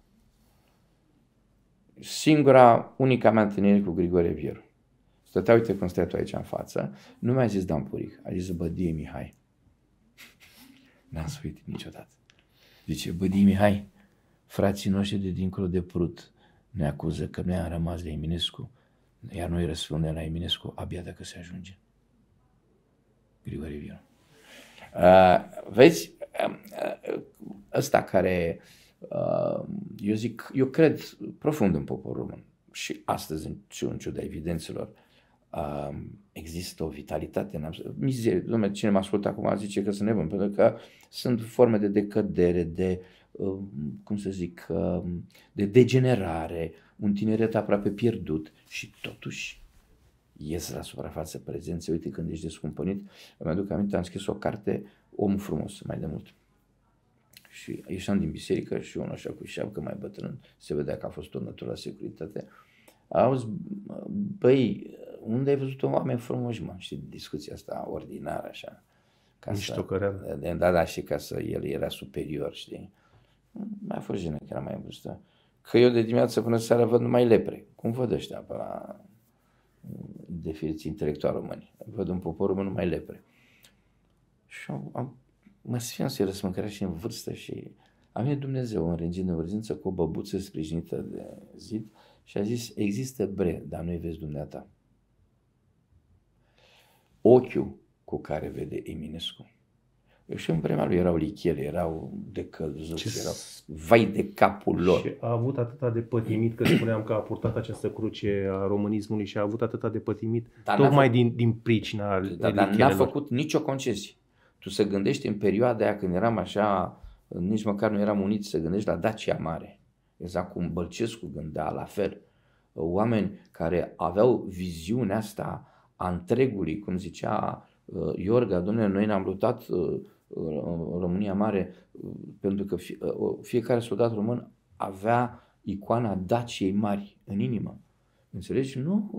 Singura, unica mea întâlnire cu Grigore Vieru. Stătea, uite cum stai tu aici în față, nu mi-a zis Dan Puric, a zis, Bădie Mihai, N-am suit niciodată. Zice, bă, Dimi, hai, frații noștri de dincolo de Prut ne acuză că noi am rămas de Eminescu, iar noi răspundem la Eminescu abia dacă se ajunge. Grigore Vion. vezi, ăsta care, eu zic, eu cred profund în poporul român și astăzi, în, în ciuda evidențelor, uh, uh, există o vitalitate. În mizerie. Dom'le, cine mă ascultă acum zice că sunt nebun, pentru că sunt forme de decădere, de, um, cum să zic, um, de degenerare, un tineret aproape pierdut și totuși ies la suprafață prezențe. Uite când ești descumpănit, îmi aduc aminte, am scris o carte, Omul frumos, mai de mult. Și ieșeam din biserică și unul așa cu șapcă mai bătrân, se vedea că a fost o la securitate. Auzi, băi, unde ai văzut un oameni frumoși, mă, Și discuția asta ordinară, așa. Ca Miștocăreală. Să, da, da, și ca să el era superior, știi? Mai a fost jenă, că era mai vârstă. Că eu de dimineață până seara văd numai lepre. Cum văd ăștia pe la definiții intelectuale români? Văd un popor român numai lepre. Și am, am mă sfiam să-i răsmâncărea și în vârstă și a venit Dumnezeu în regină în vârzință cu o băbuță sprijinită de zid și a zis, există bre, dar nu-i vezi dumneata ochiul cu care vede Eminescu. Eu și în vremea lui erau lichiere, erau decăzuți, Ce... erau vai de capul lor. Și a avut atâta de pătimit, că spuneam că a purtat această cruce a românismului și a avut atâta de pătimit, dar tocmai din, din pricina Dar, dar n-a făcut nicio concesie. Tu să gândești în perioada aia când eram așa, nici măcar nu eram uniți, să gândești la Dacia Mare. Exact cum Bălcescu gândea, la fel. Oameni care aveau viziunea asta a întregului, cum zicea uh, Iorga, domnule, noi ne-am luptat uh, în România Mare uh, pentru că fiecare soldat român avea icoana Daciei Mari în inimă. Înțelegi? Nu,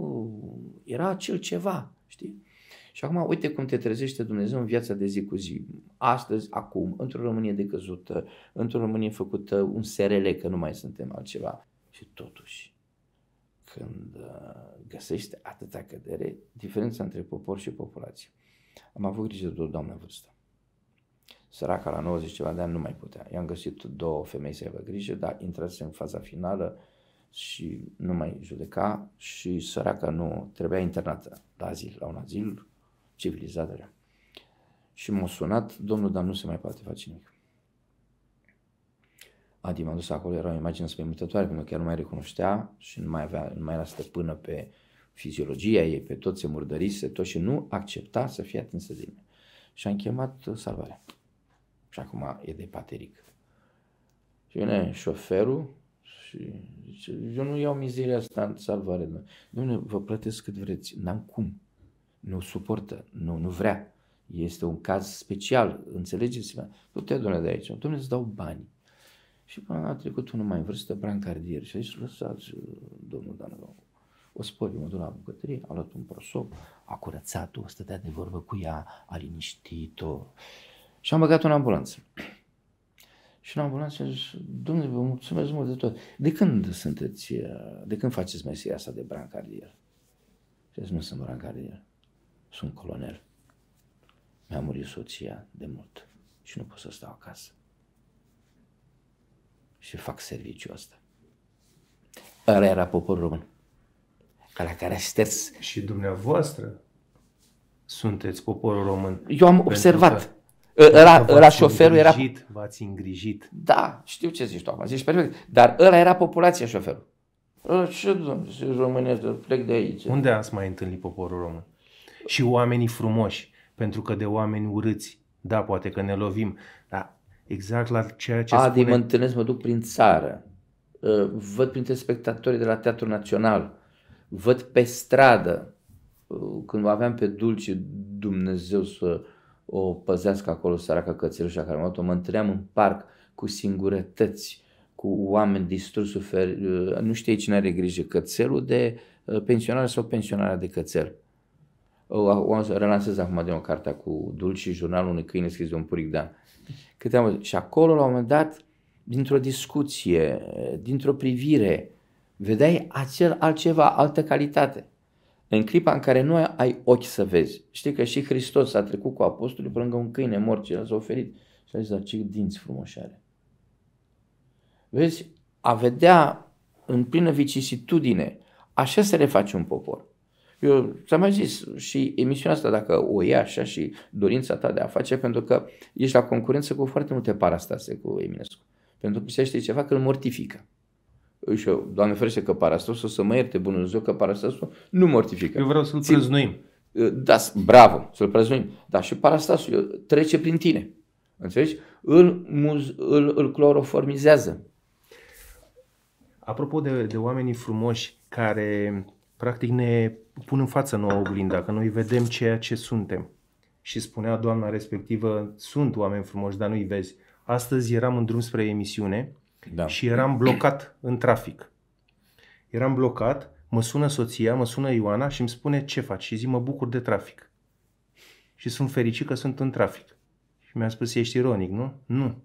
era acel ceva, știi? Și acum uite cum te trezește Dumnezeu în viața de zi cu zi. Astăzi, acum, într-o Românie decăzută, într-o Românie făcută un SRL, că nu mai suntem altceva. Și totuși, când uh, găsești atâta cădere, diferența între popor și populație. Am avut grijă de o doamnă vârstă. Săraca la 90 ceva de ani nu mai putea. I-am găsit două femei să aibă grijă, dar intrase în faza finală și nu mai judeca și săraca nu trebuia internată la azil, la un azil civilizat. Și m-a sunat, domnul, dar nu se mai poate face nimic. Adi m-a dus acolo, era o imagine spăimântătoare, pentru că el nu mai recunoștea și nu mai, avea, nu mai era stăpână pe fiziologia ei, pe tot se murdărise, tot și nu accepta să fie atinsă de mine. Și am chemat uh, salvarea. Și acum e de pateric. Și vine șoferul și zice, eu nu iau mizeria asta în salvare. Dom'le, vă plătesc cât vreți. N-am cum. Nu suportă. Nu, nu vrea. Este un caz special. Înțelegeți-mă. Nu te de aici. Domnule, îți dau bani. Și până a trecut unul mai în vârstă, brancardier, și a zis, lăsați uh, domnul Danăgau. O spări, mă duc la bucătărie, a luat un prosop, a curățat-o, stătea de vorbă cu ea, a liniștit-o. Și am băgat-o în ambulanță. Și în ambulanță a zis, domnule, vă mulțumesc mult de tot. De când sunteți, uh, de când faceți meseria asta de brancardier? Și zis, nu sunt brancardier, sunt colonel. Mi-a murit soția de mult și nu pot să stau acasă și fac serviciul ăsta. Ăla era poporul român, la care a șters. Și dumneavoastră sunteți poporul român. Eu am observat. Ă, ăla, ăla șoferul îngrijit, era... V-ați îngrijit. Da, știu ce zici tu am zici perfect. Dar ăla era populația șoferul. Ă, ce domnule, românesc, plec de aici. Unde ați mai întâlnit poporul român? Și oamenii frumoși, pentru că de oameni urâți, da, poate că ne lovim, dar exact la ceea ce Adi, spune... mă întâlnesc, mă duc prin țară, ă, văd printre spectatorii de la Teatrul Național, văd pe stradă, ă, când aveam pe Dulce, Dumnezeu să o păzească acolo, săraca cățelușa care mă mă întâlneam în parc cu singurătăți, cu oameni distrus, suferi, ă, nu știe cine are grijă, cățelul de pensionare sau pensionarea de cățel. O, o relansez acum de o carte cu Dulci, jurnalul unui câine scris de un puric Uh, Câte am Și acolo, la un moment dat, dintr-o discuție, dintr-o privire, vedeai acel altceva, altă calitate. În clipa în care nu ai ochi să vezi, știi că și Hristos a trecut cu apostolii pe lângă un câine mort și el s-a oferit. Și a zis, dar ce dinți frumoși are. Vezi, a vedea în plină vicisitudine, așa se reface un popor. Eu ți-am mai zis și emisiunea asta, dacă o iei așa și dorința ta de a face, pentru că ești la concurență cu foarte multe parastase cu Eminescu. Pentru că se știe ceva că îl mortifică. Și eu, Doamne ferește că parastasul, să mă ierte bunul Dumnezeu că parastasul nu mortifică. Eu vreau să-l prăznuim. Uh, da, bravo, să-l prăznuim. Dar și parastasul trece prin tine. Înțelegi? Îl, muz, îl, îl cloroformizează. Apropo de, de oamenii frumoși care practic ne pun în față nouă oglinda, că noi vedem ceea ce suntem. Și spunea doamna respectivă, sunt oameni frumoși, dar nu-i vezi. Astăzi eram în drum spre emisiune da. și eram blocat în trafic. Eram blocat, mă sună soția, mă sună Ioana și îmi spune ce faci și zic, mă bucur de trafic. Și sunt fericit că sunt în trafic. Și mi-a spus, ești ironic, nu? Nu.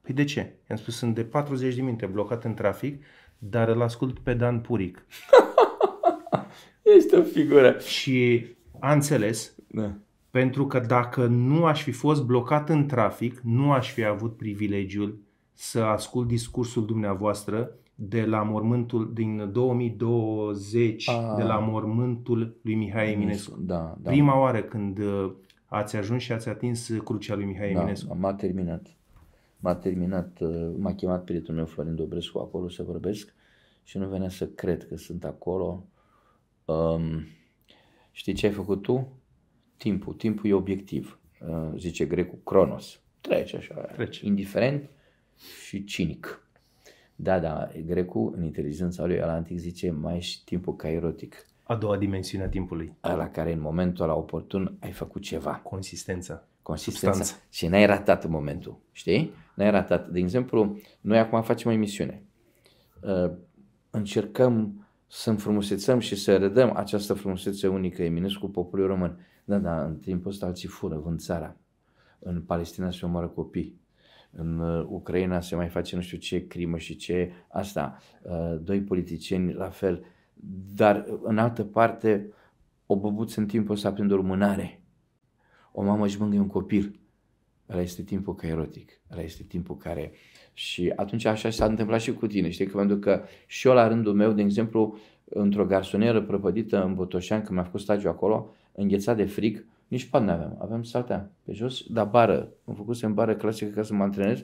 Păi de ce? I-am spus, sunt de 40 de minute blocat în trafic, dar îl ascult pe Dan Puric. Este o figură. Și a înțeles, da. pentru că dacă nu aș fi fost blocat în trafic, nu aș fi avut privilegiul să ascult discursul dumneavoastră de la mormântul din 2020, a, ah. de la mormântul lui Mihai Eminescu. Da, da. Prima oară când uh, ați ajuns și ați atins crucea lui Mihai da, Eminescu. M-a terminat. M-a terminat, uh, m-a chemat prietenul meu Florin Dobrescu acolo să vorbesc și nu venea să cred că sunt acolo Um, știi ce ai făcut tu? Timpul. Timpul e obiectiv. Uh, zice grecul Cronos. Trece așa, Trece. indiferent și cinic. Da, da, grecul, în inteligența lui Atlantic, zice mai și timpul ca erotic. A doua dimensiune a timpului. La care în momentul la oportun ai făcut ceva. Consistența. Consistență. Substanță. Și n-ai ratat momentul, știi? N-ai ratat. De exemplu, noi acum facem o emisiune. Uh, încercăm să înfrumusețăm și să redăm această frumusețe unică Eminescu poporului român. Da, da, în timpul ăsta alții fură, vând țara. În Palestina se omoară copii. În uh, Ucraina se mai face nu știu ce crimă și ce asta. Uh, doi politicieni la fel. Dar uh, în altă parte, o băbuță în timpul ăsta prinde o lumânare. O mamă își mângâie un copil ăla este timpul că erotic, ăla este timpul care... Și atunci așa s-a întâmplat și cu tine, știi, că pentru că și eu la rândul meu, de exemplu, într-o garsonieră prăpădită în Botoșan, când mi-a făcut stagiu acolo, înghețat de fric, nici pat n-aveam, aveam saltea pe jos, dar bară, am făcut în bară clasică ca să mă antrenez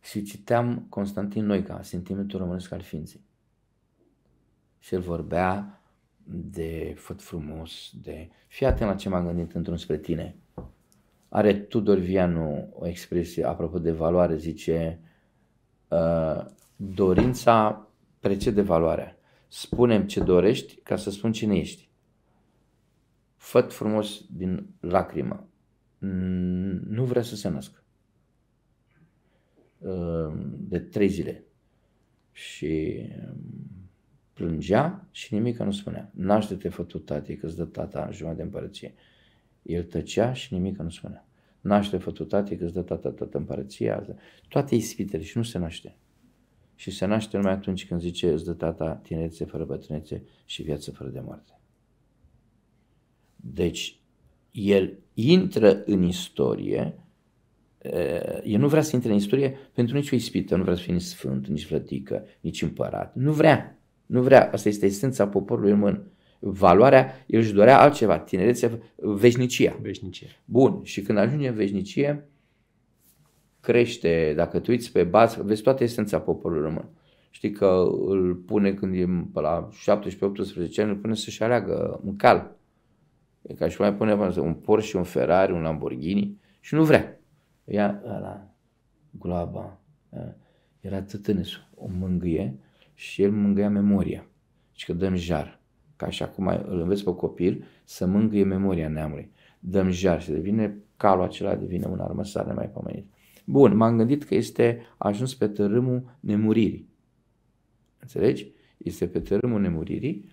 și citeam Constantin Noica, Sentimentul românesc al ființei. Și el vorbea de făt frumos, de fii atent la ce m-am gândit într-un spre tine, are Tudor Vianu o expresie, apropo de valoare, zice uh, dorința precede valoarea. Spunem ce dorești ca să spun cine ești. Făt frumos din lacrimă. Nu vrea să se nască. Uh, de trei zile. Și plângea și nimic nu spunea. Naște-te fătul tati, că-ți dă tata jumătate de împărăție. El tăcea și nimic nu spunea. Naște fătul tate, că îți dă tata tata, împărăția, azi. toate ispitele și nu se naște. Și se naște numai atunci când zice îți dă tata tinerețe fără bătrânețe și viață fără de moarte. Deci, el intră în istorie, el nu vrea să intre în istorie pentru nicio ispită, nu vrea să fie nici sfânt, nici vrătică, nici împărat. Nu vrea, nu vrea. Asta este esența poporului român valoarea, el își dorea altceva, tinerețea, veșnicia. veșnicie. Bun, și când ajunge în veșnicie, crește, dacă tu uiți pe bază, vezi toată esența poporului român. Știi că îl pune când e la 17-18 ani, îl pune să-și aleagă un cal. E ca și mai pune un Porsche, un Ferrari, un Lamborghini și nu vrea. Ia ăla, gloaba, era tătânesul, o mângâie și el mângâia memoria. Și deci că dăm jar ca și acum îl înveți pe copil să mângâie memoria neamului. Dăm jar și devine calul acela, devine un armăsar mai pomenit. Bun, m-am gândit că este ajuns pe tărâmul nemuririi. Înțelegi? Este pe tărâmul nemuririi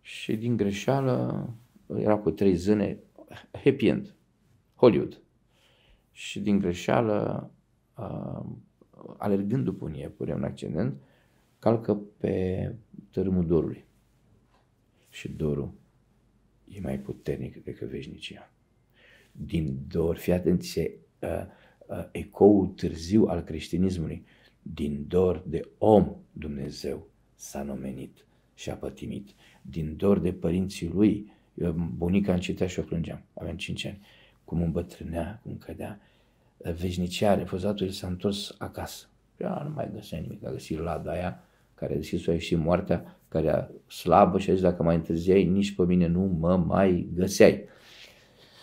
și din greșeală era cu trei zâne happy end, Hollywood. Și din greșeală, alergând după un iepure, un accident, calcă pe tărâmul dorului și dorul e mai puternic decât veșnicia. Din dor, fii atent, se uh, uh, ecoul târziu al creștinismului. Din dor de om Dumnezeu s-a nomenit și a pătimit. Din dor de părinții lui, uh, bunica îmi citea și o plângeam, aveam 5 ani, cum îmbătrânea, cum cădea, uh, veșnicia, refuzatul, el s-a întors acasă. nu mai găsea nimic, a găsit lada aia, care a deschis-o, și moartea, care era slabă și a zis, dacă mai întârziai, nici pe mine nu mă mai găseai.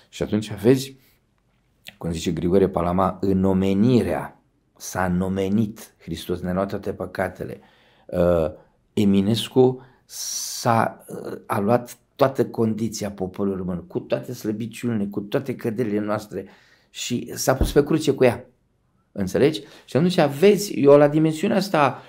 Și atunci vezi, cum zice Grigore Palama, în omenirea s-a nomenit Hristos, ne-a luat toate păcatele. Uh, Eminescu s-a uh, a luat toată condiția poporului român, cu toate slăbiciunile, cu toate căderile noastre și s-a pus pe cruce cu ea. Înțelegi? Și atunci vezi, eu la dimensiunea asta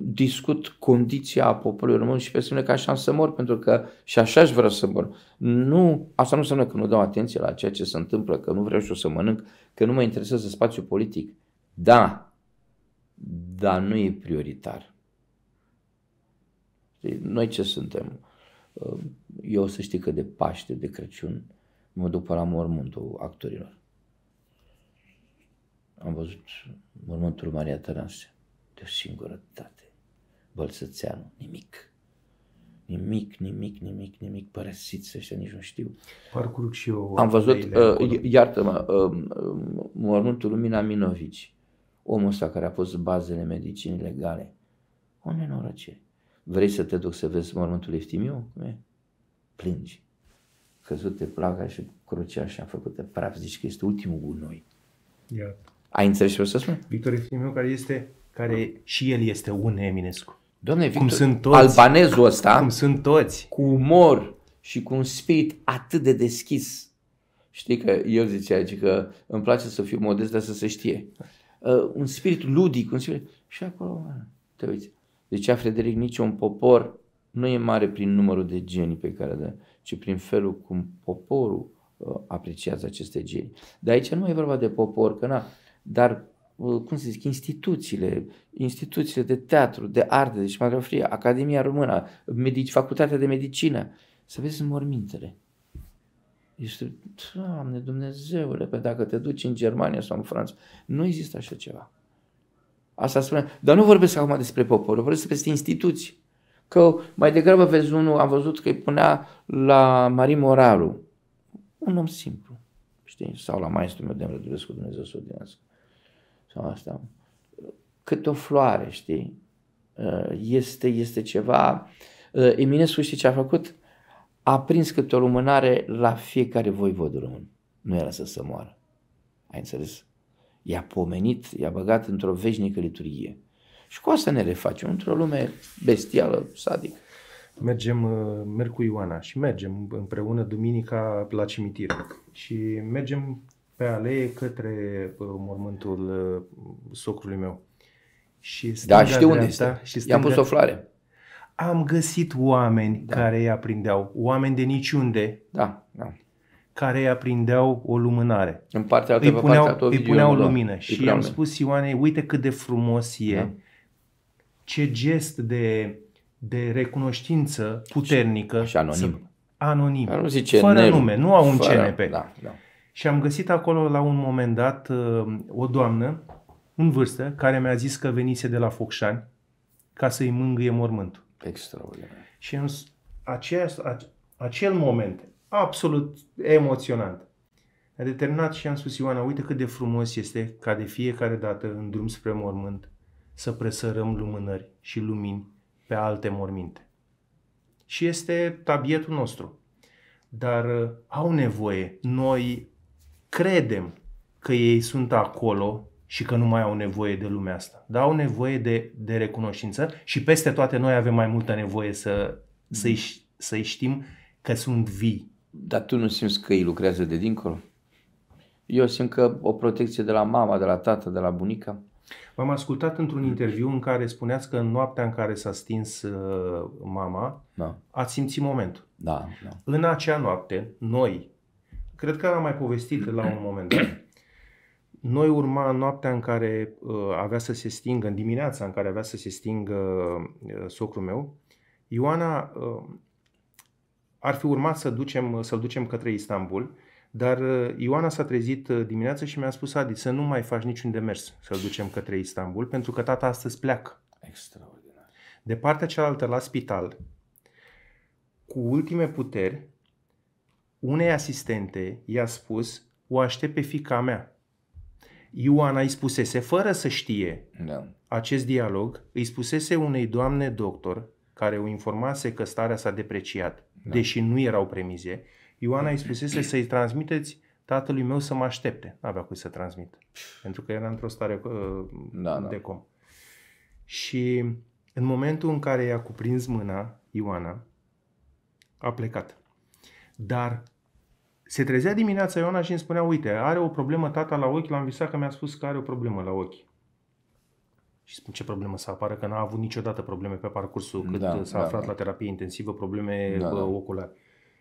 discut condiția poporului român și pe semne că așa am să mor, pentru că și așa aș vrea să mor. Nu, asta nu înseamnă că nu dau atenție la ceea ce se întâmplă, că nu vreau și eu să mănânc, că nu mă interesează spațiul politic. Da, dar nu e prioritar. Deci, noi ce suntem? Eu să știi că de Paște, de Crăciun, mă duc pe la mormântul actorilor. Am văzut mormântul Maria Tănase o singurătate. Bălsățeanu, nimic. Nimic, nimic, nimic, nimic, părăsiți ăștia, nici nu știu. Parcurg și eu. Am văzut, uh, iartă-mă, uh, uh, mormântul Lumina Minovici, omul ăsta care a pus bazele medicinii legale. O nenorăcire. Vrei să te duc să vezi mormântul Eftimiu? Cum e? Plângi. Căzute plaga și crucea și am făcut praf, zici că este ultimul gunoi. Iată. Ai înțeles ce vreau să spun? Victor Eftimiu, care este care și el este un Eminescu. Doamne, Victor, cum sunt toți, albanezul ăsta, cum sunt toți, cu umor și cu un spirit atât de deschis. Știi că eu zicea aici că îmi place să fiu modest, dar să se știe. Uh, un spirit ludic, un spirit... Și acolo, te uiți. Deci, a Frederic, nici un popor nu e mare prin numărul de genii pe care dă, ci prin felul cum poporul uh, apreciază aceste genii. Dar aici nu e vorba de popor, că na, dar Uh, cum să zic, instituțiile, instituțiile de teatru, de artă, de cinematografie, Academia Română, medici, Facultatea de Medicină, să vezi mormintele. Este, Doamne Dumnezeule, pe dacă te duci în Germania sau în Franța, nu există așa ceva. Asta spune, dar nu vorbesc acum despre popor, vorbesc despre instituții. Că mai degrabă vezi unul, am văzut că îi punea la Marie Moraru, un om simplu, știi, sau la maestrul meu de Dumnezeu Dumnezeu Sodinescu sau asta, cât o floare, știi? Uh, este, este ceva... Uh, Eminescu știi ce a făcut? A prins câte o lumânare la fiecare voivod român. Nu era să se moară. Ai înțeles? I-a pomenit, i-a băgat într-o veșnică liturgie. Și cu asta ne refacem, într-o lume bestială, sadic. mergem, uh, merg cu Ioana și mergem împreună duminica la cimitir și mergem pe alee către uh, mormântul uh, socrului meu. Și da, știu unde este. Și I-am pus o floare. Am găsit oameni da. care îi aprindeau, oameni de niciunde, da, da. care îi aprindeau o lumânare. În partea altă, îi puneau, partea altă, îi puneau da. lumină. Și i-am spus Ioanei, uite cât de frumos e, da. ce gest de, de recunoștință puternică. Și, și anonim. anonim. Nu zice fără nume, nu au un fără, CNP. Da, da. Și am găsit acolo la un moment dat uh, o doamnă în vârstă care mi-a zis că venise de la Focșani ca să-i mângâie mormântul. Extraordinar. Și în acea, acel moment absolut emoționant a determinat și am spus Ioana, uite cât de frumos este ca de fiecare dată în drum spre mormânt să presărăm lumânări și lumini pe alte morminte. Și este tabietul nostru. Dar uh, au nevoie noi, credem că ei sunt acolo și că nu mai au nevoie de lumea asta. Dar au nevoie de, de recunoștință și peste toate noi avem mai multă nevoie să, să-i, să-i știm că sunt vii. Dar tu nu simți că ei lucrează de dincolo? Eu simt că o protecție de la mama, de la tată, de la bunica. V-am ascultat într-un interviu în care spuneați că în noaptea în care s-a stins uh, mama, da. ați simțit momentul. Da, da. În acea noapte, noi, Cred că am mai povestit la un moment dat. Noi urma noaptea în care uh, avea să se stingă, în dimineața în care avea să se stingă uh, socrul meu, Ioana uh, ar fi urmat să ducem, să-l ducem către Istanbul, dar uh, Ioana s-a trezit uh, dimineața și mi-a spus, Adi, să nu mai faci niciun demers să-l ducem către Istanbul, pentru că tata astăzi pleacă. Extraordinar. De partea cealaltă, la spital, cu ultime puteri, unei asistente i-a spus, o aștept pe fica mea. Ioana îi spusese, fără să știe da. acest dialog, îi spusese unei doamne doctor, care o informase că starea s-a depreciat, da. deși nu erau premize, Ioana îi spusese să-i transmiteți tatălui meu să mă aștepte. N-avea cui să transmit, pentru că era într-o stare uh, da, da, de com. Și în momentul în care i-a cuprins mâna, Ioana a plecat. Dar se trezea dimineața Ioana și îmi spunea, uite, are o problemă tata la ochi, l-am visat că mi-a spus că are o problemă la ochi. Și spun ce problemă să apară, că n-a avut niciodată probleme pe parcursul cât da, s-a da, aflat da. la terapie intensivă, probleme da, da. oculare.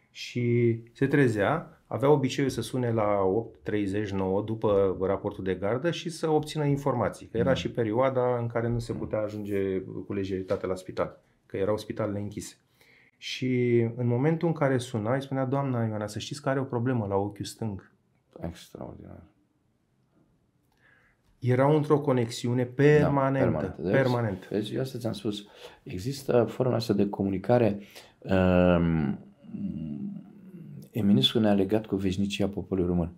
Și se trezea, avea obiceiul să sune la 8.39 după raportul de gardă și să obțină informații. Că era mm. și perioada în care nu se mm. putea ajunge cu lejeritate la spital, că erau spitalele închise. Și în momentul în care suna, îi spunea, doamna Ioana, să știți că are o problemă la ochiul stâng. Extraordinar. Erau într-o conexiune da, permanentă. Da, permanent. Deci, permanent. Deci, eu asta ți-am spus. Există forma asta de comunicare. Um, Eminescu ne-a legat cu veșnicia poporului român.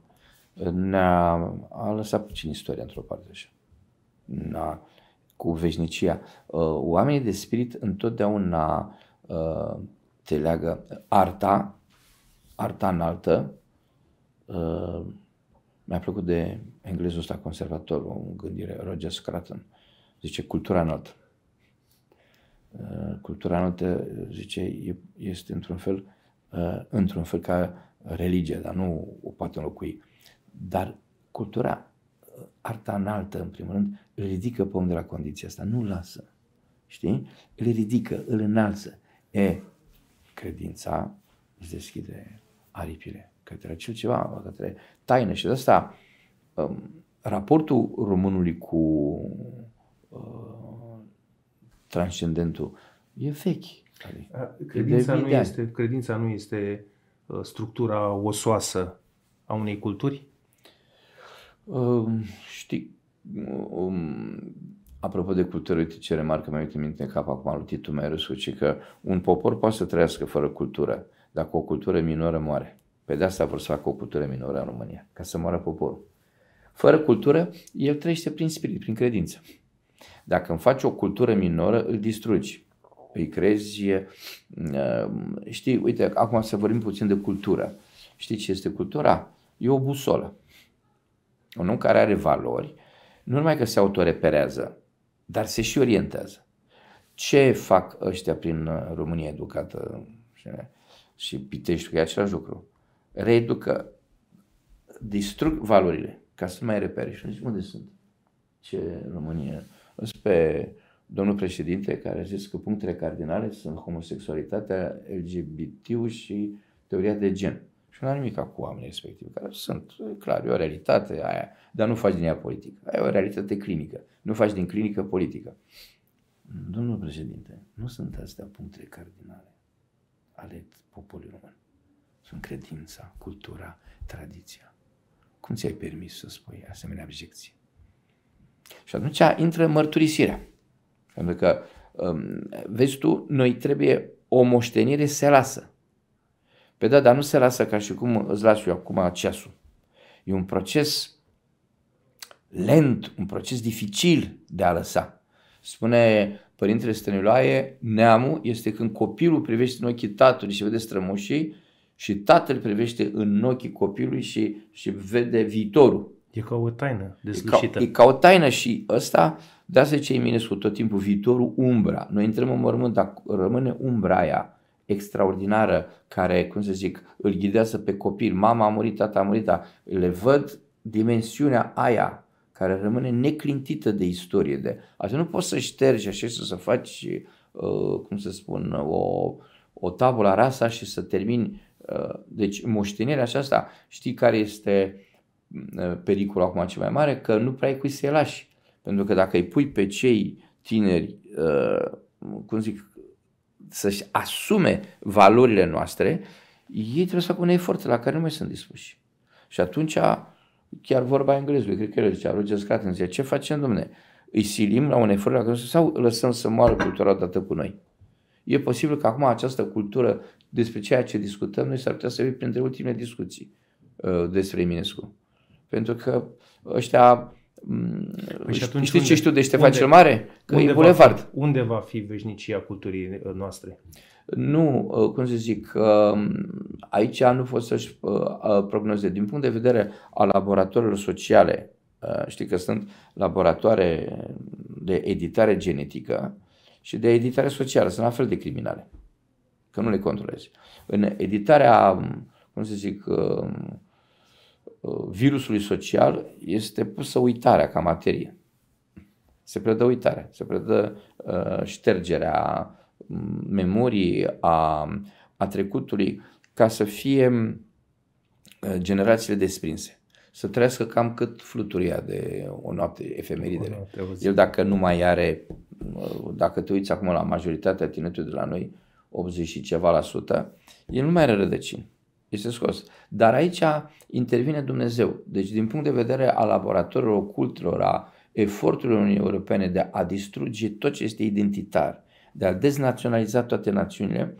Ne-a a lăsat puțin istoria într-o parte așa. Na, cu veșnicia. Uh, oamenii de spirit întotdeauna uh, Uh, te leagă arta, arta înaltă. Uh, mi-a plăcut de englezul ăsta conservator, o gândire, Roger Scruton. Zice, cultura înaltă. Uh, cultura înaltă, zice, este într-un fel, într-un fel ca religie, dar nu o poate înlocui. Dar cultura, arta înaltă, în primul rând, îl ridică pe om de la condiția asta, nu lasă. Știi? Îl ridică, îl înalță. E, credința îți deschide aripile către cel ceva, către taină și de asta um, raportul românului cu uh, transcendentul e vechi. Credința, e nu este, credința nu este uh, structura osoasă a unei culturi? Uh, știi, um, Apropo de cultură, uite ce remarcă mai uite minte în cap acum lui Titu Merusu, ci că un popor poate să trăiască fără cultură, dacă o cultură minoră moare. Pe de asta vor să facă o cultură minoră în România, ca să moară poporul. Fără cultură, el trăiește prin spirit, prin credință. Dacă îmi faci o cultură minoră, îl distrugi. Îi crezi, uh, știi, uite, acum să vorbim puțin de cultură. Știi ce este cultura? E o busolă. Un om care are valori, nu numai că se autoreperează, dar se și orientează. Ce fac ăștia prin uh, România educată și Pitești, că e același lucru? Reeducă, distrug valorile ca să mai repere. Și zic, unde sunt? Ce România? Sunt pe domnul președinte care a zis că punctele cardinale sunt homosexualitatea, LGBT ul și teoria de gen. Și nu am nimic cu oamenii respectivi, care sunt, clar, e o realitate aia, dar nu faci din ea politică. Aia e o realitate clinică, nu faci din clinică politică. Domnul președinte, nu sunt astea punctele cardinale ale poporului român. Sunt credința, cultura, tradiția. Cum ți-ai permis să spui asemenea abjecții? Și atunci intră mărturisirea. Pentru că, um, vezi tu, noi trebuie o moștenire se lasă. Pe păi da, dar nu se lasă ca și cum îți las eu acum ceasul. E un proces lent, un proces dificil de a lăsa. Spune Părintele Stăniloae, neamul este când copilul privește în ochii tatălui și vede strămoșii și tatăl privește în ochii copilului și, și vede viitorul. E ca o taină deslușită. E ca, e ca o taină și ăsta, de asta ce Eminescu tot timpul, viitorul umbra. Noi intrăm în mormânt, dar rămâne umbra aia extraordinară care, cum să zic, îl ghidează pe copil. Mama a murit, tata a murit, le văd dimensiunea aia care rămâne neclintită de istorie. De... Asta adică nu poți să ștergi așa și să faci, uh, cum să spun, o, o tabula rasa și să termini. Uh, deci moștenirea aceasta, știi care este uh, pericolul acum cel mai mare? Că nu prea ai cui să-i lași. Pentru că dacă îi pui pe cei tineri, uh, cum zic, să-și asume valorile noastre, ei trebuie să facă un efort la care nu mai sunt dispuși. Și atunci, chiar vorba englezului, cred că el zicea, Roger Scraton zicea, ce facem, domne? Îi silim la un efort la care sau lăsăm să moară cultura odată cu noi? E posibil că acum această cultură despre ceea ce discutăm, noi s-ar putea să fie printre ultimele discuții uh, despre Eminescu. Pentru că ăștia Mm, păi și știi unde, ce știu de Ștefan unde, cel Mare? Că unde e bulevard. Va fi, unde va fi veșnicia culturii uh, noastre? Nu, uh, cum să zic, um, aici nu pot să-și uh, prognoze. Din punct de vedere a laboratorilor sociale, știi că sunt laboratoare de editare genetică și de editare socială, sunt la fel de criminale, că nu le controlezi. În editarea, um, cum să zic, um, virusului social este pusă uitarea ca materie. Se predă uitarea, se predă uh, ștergerea mm, memoriei a, a trecutului ca să fie uh, generațiile desprinse. Să trăiască cam cât fluturia de o noapte, efemeridele. El dacă nu mai are, uh, dacă te uiți acum la majoritatea tineretului de la noi, 80 și ceva la sută, el nu mai are rădăcini este scos. Dar aici intervine Dumnezeu. Deci din punct de vedere al laboratorilor ocultelor, a eforturilor Uniunii Europene de a distruge tot ce este identitar, de a deznaționaliza toate națiunile,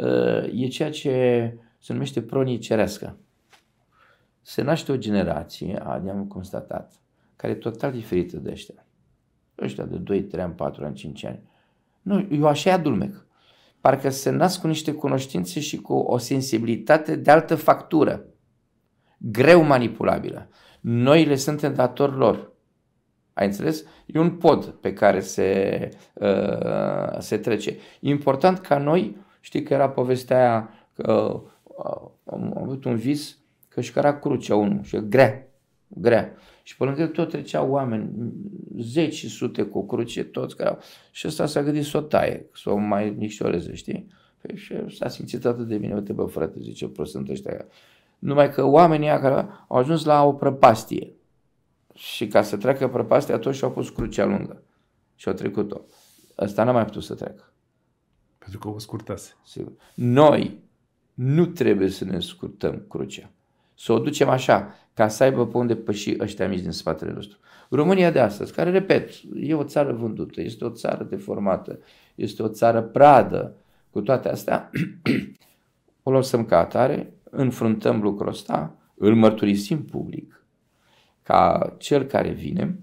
ă, e ceea ce se numește pronii cerească. Se naște o generație, am constatat, care e total diferită de ăștia. Ăștia de 2, 3 4 ani, 5 ani. Nu, eu așa adulmec parcă se nasc cu niște cunoștințe și cu o sensibilitate de altă factură, greu manipulabilă. Noi le suntem dator lor. Ai înțeles? E un pod pe care se, uh, se trece. E important ca noi, știi că era povestea aia, că uh, am avut un vis că și era crucea unul și grea, grea. Și pe lângă tot treceau oameni, zeci și sute cu cruce, toți care au... Și ăsta s-a gândit să o taie, să o mai nicșoreze, știi? Păi și s-a simțit atât de bine, uite bă frate, zice, prost sunt ăștia. Numai că oamenii care au ajuns la o prăpastie. Și ca să treacă prăpastia, atunci și-au pus crucea lungă. Și-au trecut-o. Ăsta n-a mai putut să treacă. Pentru că o scurtase. Sigur. Noi nu trebuie să ne scurtăm crucea. Să o ducem așa, ca să aibă pe unde păși ăștia mici din spatele nostru. România de astăzi, care, repet, e o țară vândută, este o țară deformată, este o țară pradă, cu toate astea, o lăsăm ca atare, înfruntăm lucrul ăsta, îl mărturisim public, ca cel care vine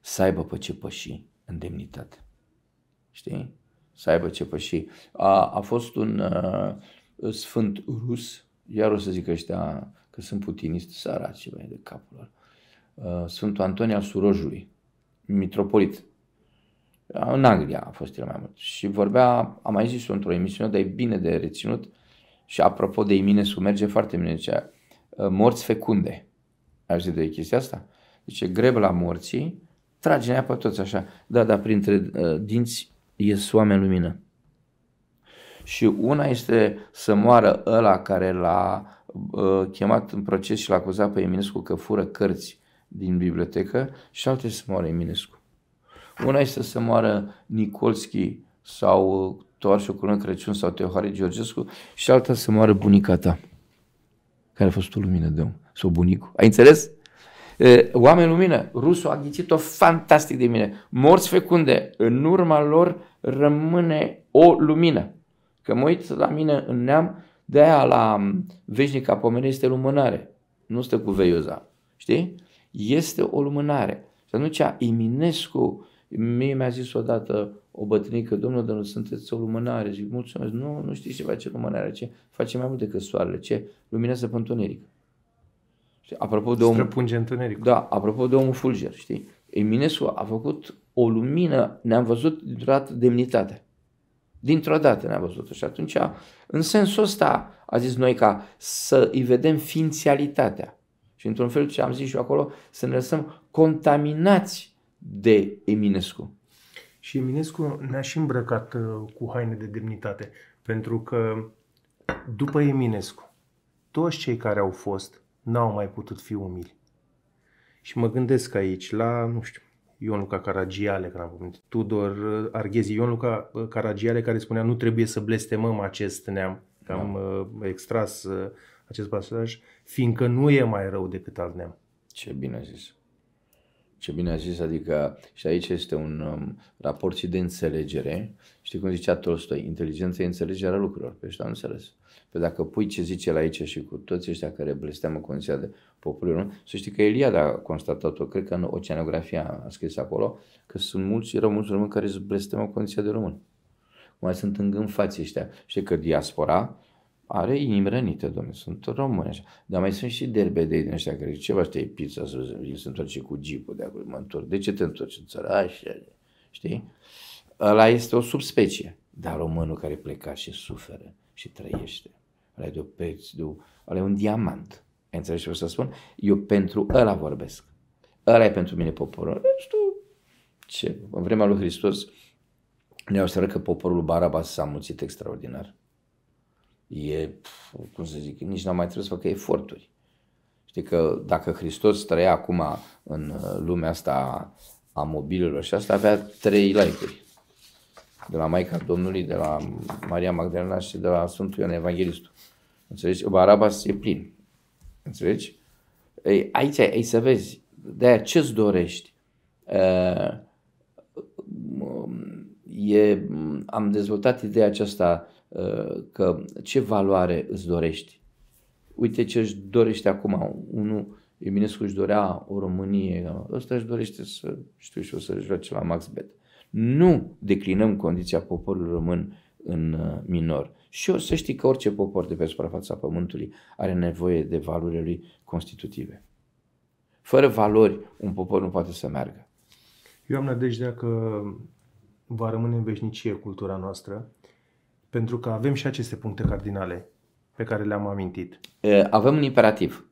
să aibă pe ce păși în demnitate. Știi? Să aibă ce păși. A, a fost un uh, sfânt rus, iar o să zic ăștia că sunt putinist, săraci mai de capul lor. Uh, Sfântul Antonie al Surojului, mitropolit. Uh, în Anglia a fost el mai mult. Și vorbea, am mai zis într-o emisiune, dar e bine de reținut. Și apropo de Iminesu, merge foarte bine. Zicea, uh, morți fecunde. Ai zis de chestia asta? Zice, greb la morții, trage în pe toți așa. Da, dar printre dinți ies oameni lumină. Și una este să moară ăla care l-a Uh, chemat în proces și l-a acuzat pe Eminescu că fură cărți din bibliotecă și alte să moară Eminescu. Una este să moară Nicolski sau uh, Toarșul Culân Crăciun sau Teohare Georgescu și alta să moară bunica ta, care a fost o lumină de om, sau bunicul. Ai înțeles? Oameni lumină, rusul a ghicit-o fantastic de mine. Morți fecunde, în urma lor rămâne o lumină. Că mă uit la mine în neam de aia la mm, veșnica pomenie este lumânare. Nu stă cu veioza. Știi? Este o lumânare. Și atunci Iminescu, mie mi-a zis odată o bătrânică, domnul, dar nu sunteți o lumânare. Zic, mulțumesc, nu, nu știți ce face lumânarea, ce face mai mult decât soarele, ce luminează pe întuneric. Și Apropo de omul... Străpunge întunericul. Da, apropo de omul fulger, știi? Eminescu a făcut o lumină, ne-am văzut dintr-o dată demnitatea. Dintr-o dată ne-a văzut și atunci, în sensul ăsta, a zis noi ca să îi vedem ființialitatea. Și într-un fel ce am zis și eu acolo, să ne lăsăm contaminați de Eminescu. Și Eminescu ne-a și îmbrăcat uh, cu haine de demnitate, pentru că după Eminescu, toți cei care au fost n-au mai putut fi umili. Și mă gândesc aici la, nu știu, Ion Luca Caragiale, când am pomenit, Tudor uh, Arghezi, Ion Luca uh, Caragiale care spunea nu trebuie să blestemăm acest neam, că am da. Uh, extras acest pasaj, fiindcă nu e mai rău decât alt neam. Ce bine a zis. Ce bine a zis, adică și aici este un um, raport și de înțelegere. Știi cum zicea Tolstoi, inteligența e înțelegerea lucrurilor. Pe păi ăștia am înțeles. Pe dacă pui ce zice la aici și cu toți ăștia care blesteamă condiția de poporul român, să știi că Eliad a constatat-o, cred că în Oceanografia a scris acolo, că sunt mulți, erau mulți români care blestemă condiția de român. Mai sunt în față ăștia. Știi că diaspora are inimi rănite, domnule, sunt români așa. Dar mai sunt și derbedei din ăștia care ceva știi, pizza, să se întoarce cu jeepul de acolo, mă întorc. De ce te întorci în țară? Așa, știi? Ăla este o subspecie. Dar românul care pleca și suferă și trăiește e de o peți, de o, e un diamant. Înțelegi ce vreau să spun? Eu pentru ăla vorbesc. Ăla e pentru mine poporul. Nu știu ce. În vremea lui Hristos ne-au că poporul Barabas s-a mulțit extraordinar. E, pf, cum să zic, nici n-am mai trebuit să facă eforturi. Știi că dacă Hristos trăia acum în uh, lumea asta a mobililor, și asta avea trei like-uri. De la Maica Domnului, de la Maria Magdalena și de la Sfântul Ioan Evanghelistul. Înțelegi? Barabas e plin. Înțelegi? Ei, aici ai să vezi. de ce-ți dorești? e, am dezvoltat ideea aceasta că ce valoare îți dorești? Uite ce își dorește acum. Unul, Eminescu își dorea o Românie, ăsta își dorește să, știu și o să joace la Max Bet. Nu declinăm condiția poporului român în minor și o să știi că orice popor de pe suprafața pământului are nevoie de valorile lui constitutive. Fără valori, un popor nu poate să meargă. Eu am nădejdea deci că va rămâne în veșnicie cultura noastră, pentru că avem și aceste puncte cardinale pe care le-am amintit. Avem un imperativ.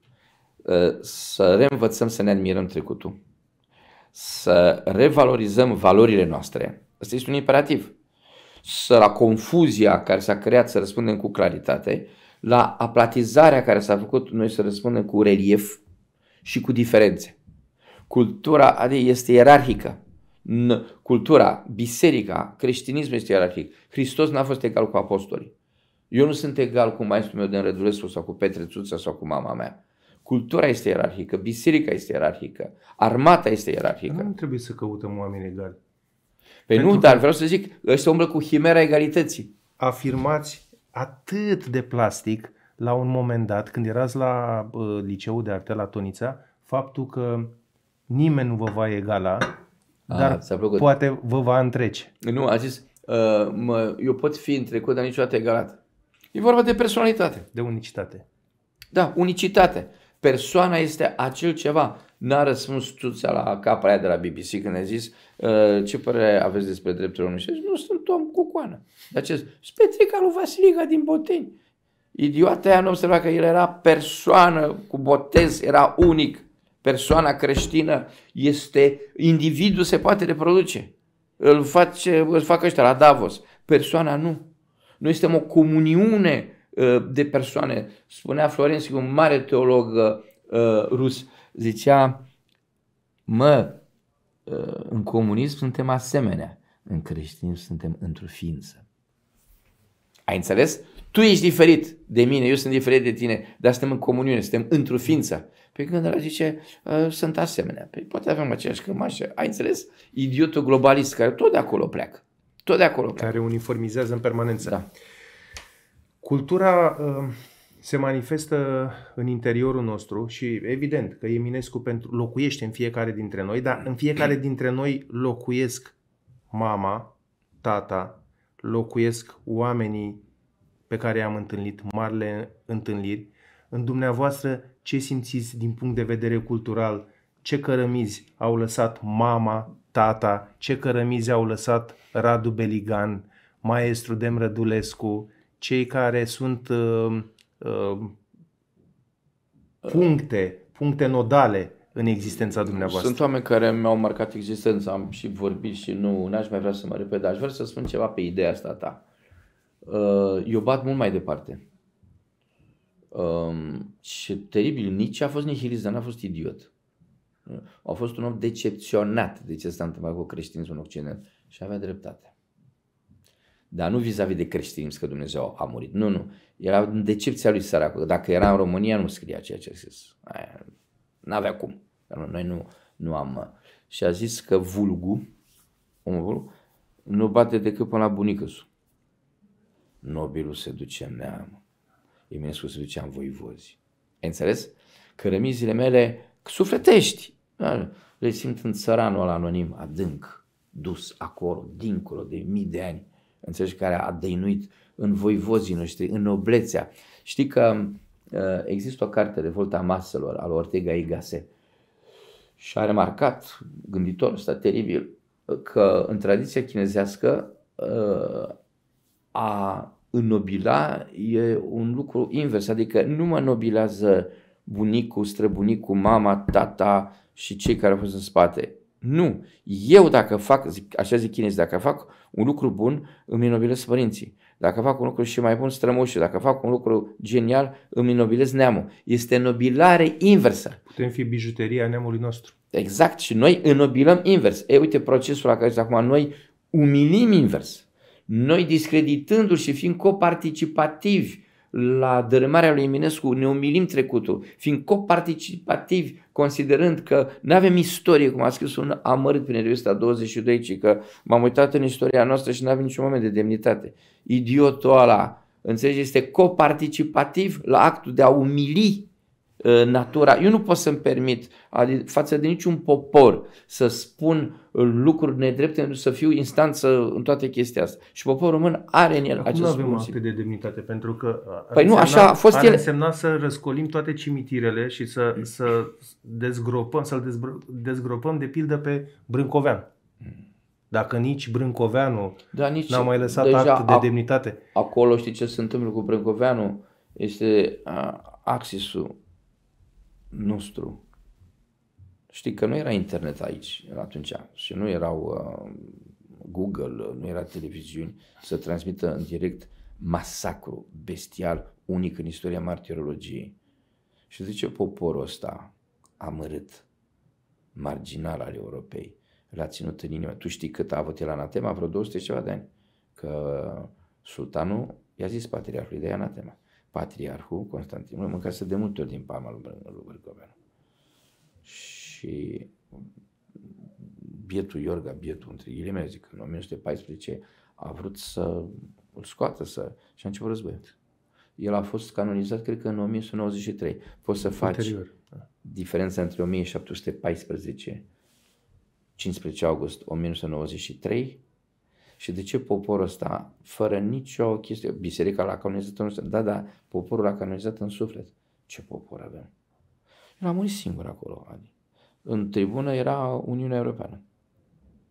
Să reînvățăm să ne admirăm trecutul, să revalorizăm valorile noastre. Asta este un imperativ să, la confuzia care s-a creat să răspundem cu claritate, la aplatizarea care s-a făcut noi să răspundem cu relief și cu diferențe. Cultura adică este ierarhică. Cultura, biserica, creștinismul este ierarhic. Hristos n-a fost egal cu apostolii. Eu nu sunt egal cu maestrul meu de Rădulescu sau cu Petre Țuță sau cu mama mea. Cultura este ierarhică, biserica este ierarhică, armata este ierarhică. Nu trebuie să căutăm oameni egali. Păi Pentru nu, dar vreau să zic, ăștia umblă cu himera egalității. Afirmați atât de plastic la un moment dat, când erați la uh, liceul de arte la Tonița, faptul că nimeni nu vă va egala, a, ah, dar poate vă va întrece. Nu, a zis, uh, mă, eu pot fi întrecut, dar niciodată egalat. E vorba de personalitate. De unicitate. Da, unicitate. Persoana este acel ceva n-a răspuns tuția la capra aia de la BBC când a zis ă, ce părere aveți despre drepturile omului. Și a zis, nu sunt om cu coană. Dar ce zis? Petrica lui Vasiliga din Boteni. Idiota aia nu observa că el era persoană cu botez, era unic. Persoana creștină este, individul se poate reproduce. Îl, face, îl fac ăștia la Davos. Persoana nu. Noi suntem o comuniune ă, de persoane. Spunea Florenski, un mare teolog uh, rus, zicea, mă, ă, în comunism suntem asemenea, în creștinism suntem într-o ființă. Ai înțeles? Tu ești diferit de mine, eu sunt diferit de tine, dar suntem în comuniune, suntem într-o ființă. Pe când ăla zice, ă, sunt asemenea. Păi poate avem aceeași cămașă. Ai înțeles? Idiotul globalist care tot de acolo pleacă. Tot de acolo pleacă. Care uniformizează în permanență. Da. Cultura uh se manifestă în interiorul nostru și evident că Eminescu pentru, locuiește în fiecare dintre noi, dar în fiecare dintre noi locuiesc mama, tata, locuiesc oamenii pe care am întâlnit, marile întâlniri. În dumneavoastră, ce simțiți din punct de vedere cultural? Ce cărămizi au lăsat mama, tata? Ce cărămizi au lăsat Radu Beligan, maestru Demrădulescu, cei care sunt uh, Um, puncte, puncte nodale în existența dumneavoastră? Sunt oameni care mi-au marcat existența, am și vorbit și nu, n-aș mai vrea să mă repet, dar aș vrea să spun ceva pe ideea asta ta. Uh, eu bat mult mai departe. Um, și teribil, nici a fost nihilist, dar n-a fost idiot. Uh, a fost un om decepționat de ce s-a întâmplat cu creștinismul în Occident și avea dreptate. Dar nu vis-a-vis de creștinism, că Dumnezeu a murit. Nu, nu. Era în decepția lui săracul. Dacă era în România, nu scria ceea ce a zis. N-avea cum. Noi nu, nu am... Uh. Și a zis că vulgu, omul vulgu, nu bate decât până la su. Nobilul se duce în neam. Eminescu se ducea în voivozi. Ai înțeles? Că remizile mele sufletești. Da, le simt în țăranul ăla anonim, adânc, dus acolo, dincolo de mii de ani înțelegi, care a dăinuit în voivozii noștri, în noblețea. Știi că uh, există o carte, Revolta Maselor, al Ortega y Gasset, și a remarcat, gânditorul ăsta teribil, uh, că în tradiția chinezească uh, a înnobila e un lucru invers, adică nu mă nobilează bunicul, străbunicul, mama, tata și cei care au fost în spate, nu. Eu dacă fac, zic, așa zic chinezii, dacă fac un lucru bun, îmi inobilez părinții. Dacă fac un lucru și mai bun, strămoșii. Dacă fac un lucru genial, îmi inobilez neamul. Este nobilare inversă. Putem fi bijuteria neamului nostru. Exact. Și noi înnobilăm invers. E, uite procesul la care acum. Noi umilim invers. Noi discreditându-l și fiind coparticipativi la dărâmarea lui Eminescu, ne umilim trecutul, fiind coparticipativi considerând că nu avem istorie, cum a scris un amărât prin revista 22, ci că m-am uitat în istoria noastră și nu avem niciun moment de demnitate. Idiotul ăla, înțelegi, este coparticipativ la actul de a umili Uh, natura. Eu nu pot să-mi permit față de niciun popor să spun lucruri nedrepte, să fiu instanță în toate chestia asta. Și poporul român are în el Acum acest nu avem atât de demnitate, pentru că uh, ar păi nu, așa a fost ar el... însemna să răscolim toate cimitirele și să, să dezgropăm, să-l dezgropăm de pildă pe Brâncovean. Dacă nici Brâncoveanu da, nici n-a mai lăsat act de demnitate. Acolo știi ce se întâmplă cu Brâncoveanu? Este a, uh, axisul nostru. Știi că nu era internet aici atunci și nu erau uh, Google, nu era televiziuni să transmită în direct masacru bestial unic în istoria martirologiei. Și zice poporul ăsta amărât, marginal al Europei, l-a ținut în inimă. Tu știi cât a avut el anatema? Vreo 200 ceva de ani. Că sultanul i-a zis patriarhului de anatema patriarhul Constantin mâncase de multe ori din palma lui, lui Bârgoveanu. Și bietul Iorga, bietul între ghilimele, zic, în 1914 a vrut să îl scoată să... și a început războiul. El a fost canonizat, cred că în 1993. Poți să faci Interior. Da. diferența între 1714 15 august 1993 și de ce poporul ăsta, fără nicio chestie, biserica l-a canonizat în suflet, da, da, poporul l-a canonizat în suflet. Ce popor avem? El a murit singur acolo, Adi. În tribună era Uniunea Europeană.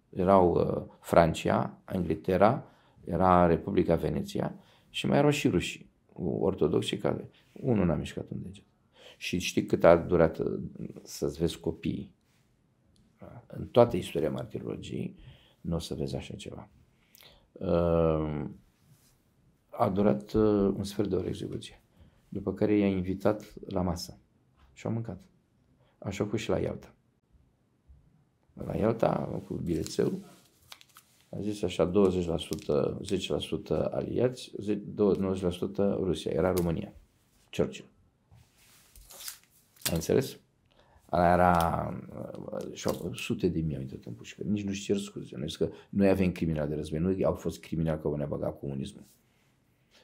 Erau uh, Francia, Anglitera, era Republica Veneția și mai erau și rușii ortodoxi care unul n-a mișcat un deget. Și știi cât a durat uh, să-ți vezi copiii? În toată istoria martirologiei nu o să vezi așa ceva. Ehm, a durat uh, un sfert de oră execuție, după care i-a invitat la masă și au mâncat. Așa a fost și la Ialta. La Ialta, cu bilețeu, a zis așa, 20%, 10% aliați, 90% Rusia, era România, Churchill. Ai înțeles? Ala era uh, și sute de mii au intrat în Nici nu-și cer scuze. Noi, că noi avem criminali de război. Noi au fost criminali că ne-a băgat comunismul.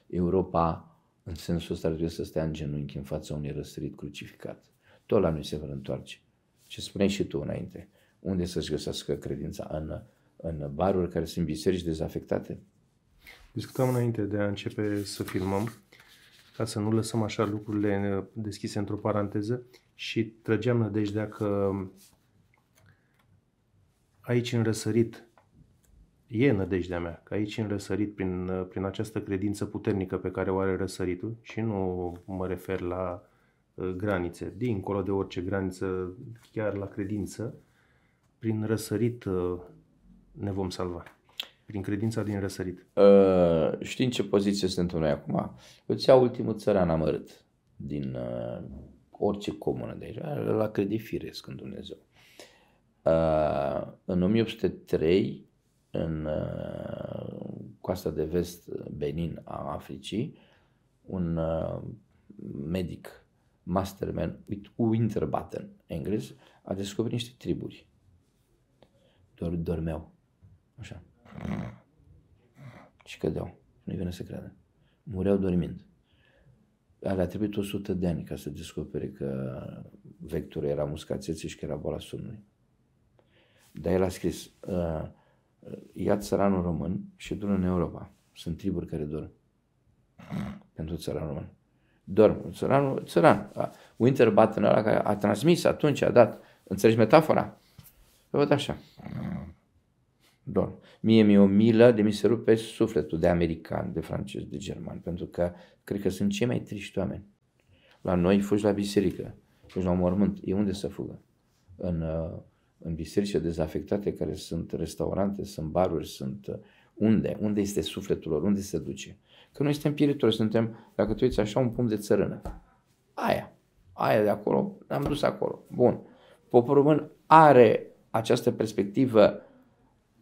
Europa, în sensul ăsta, trebuie să stea în genunchi în fața unui răsărit crucificat. Tot la noi se vor întoarce. Ce spuneai și tu înainte. Unde să-și găsească credința? În, în baruri care sunt biserici dezafectate? Discutam înainte de a începe să filmăm, ca să nu lăsăm așa lucrurile uh, deschise într-o paranteză și trăgeam nădejdea că aici în răsărit e nădejdea mea, că aici în răsărit prin, prin această credință puternică pe care o are răsăritul și nu mă refer la uh, granițe, dincolo de orice graniță, chiar la credință, prin răsărit uh, ne vom salva. Prin credința din răsărit. Uh, știi în ce poziție suntem noi acum? Îți iau ultimul țăran amărât din uh, orice comună de aici. L-a crede firesc în Dumnezeu. Uh, în 1803, în uh, coasta de vest Benin a Africii, un uh, medic, masterman, Winterbatten, englez, a descoperit niște triburi. Dor, dormeau. Așa. Și cădeau. Nu-i vine să creadă. Mureau dormind alea a trebuit 100 de ani ca să descopere că vectorul era muscațețe și că era boala somnului. Dar el a scris, uh, ia țăranul român și du în Europa. Sunt triburi care dorm pentru țăranul român. Dorm. Țăranul, țăran. Winterbatten ăla care a transmis atunci, a dat. Înțelegi metafora? Văd așa. Don. Mie mi-e o milă de mi se rupe sufletul de american, de francez, de german, pentru că cred că sunt cei mai triști oameni. La noi fugi la biserică, fugi la un mormânt. E unde să fugă? În, uh, în biserice dezafectate care sunt restaurante, sunt baruri, sunt uh, unde? Unde este sufletul lor? Unde se duce? Că noi suntem pieritori, suntem, dacă tu uiți așa, un pumn de țărână. Aia. Aia de acolo, am dus acolo. Bun. Poporul român are această perspectivă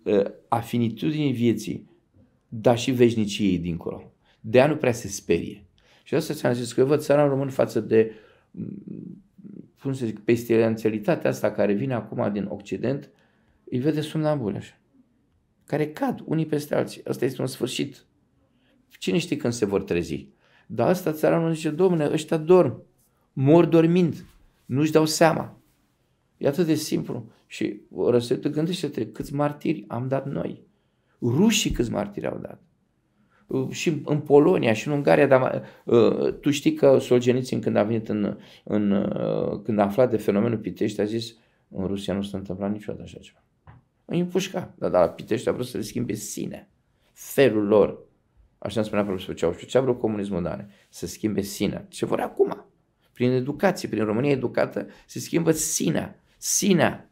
Uh, a finitudinii vieții, dar și veșniciei dincolo. De a nu prea se sperie. Și asta ți-am zis că eu văd țara român față de mm, cum să zic, pestilențialitatea asta care vine acum din Occident, îi vede somnambuli așa, care cad unii peste alții. Asta este un sfârșit. Cine știe când se vor trezi? Dar asta țara nu zice, domnule, ăștia dorm, mor dormind, nu-și dau seama. E atât de simplu. Și răsăritul, gândește-te câți martiri am dat noi. Rușii câți martiri au dat. Și în Polonia, și în Ungaria, dar uh, tu știi că solgeniții, când a venit în, în uh, când a aflat de fenomenul Pitești, a zis în Rusia nu s-a întâmplat niciodată așa ceva. Îi împușca, dar, dar Pitești a vrut să le schimbe sine, felul lor. Așa îmi spunea profesorul Ceaușu, ce a vrut comunismul dane? Să schimbe sine. Ce vor acum? Prin educație, prin România educată, se schimbă sinea sinea,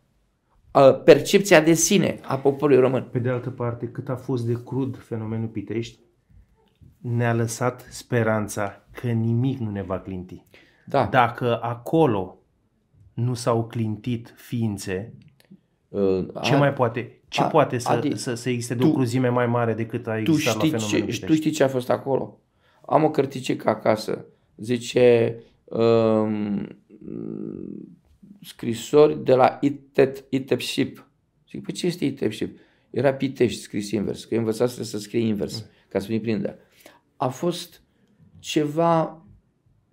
uh, percepția de sine a poporului român. Pe de altă parte, cât a fost de crud fenomenul Pitești, ne-a lăsat speranța că nimic nu ne va clinti. Da. Dacă acolo nu s-au clintit ființe, uh, ce a, mai poate, ce a, poate să, adi, să, să existe de tu, o cruzime mai mare decât a existat tu știi la fenomenul ce, Pitești? Tu știi ce a fost acolo? Am o cărticică acasă, zice um, scrisori de la Itet, Itepship. Zic, păi ce este Itepship? Era Pitești scris invers, că eu învățasem să scrie invers, mm. ca să nu-i prindă. A fost ceva,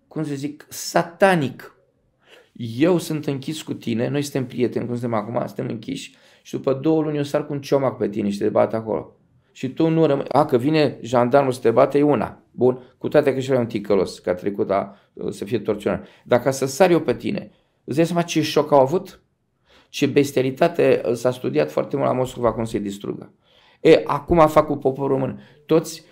cum să zic, satanic. Eu sunt închis cu tine, noi suntem prieteni, cum suntem acum, suntem închiși și după două luni eu sar cu un ciomac pe tine și te bat acolo. Și tu nu rămâi. A, că vine jandarmul să te bate, e una. Bun, cu toate că și un ticălos, că a trecut la, să fie torționat. Dacă să sar eu pe tine Îți dai seama ce șoc au avut? Ce bestialitate s-a studiat foarte mult la Moscova cum se distrugă. E, acum fac cu poporul român. Toți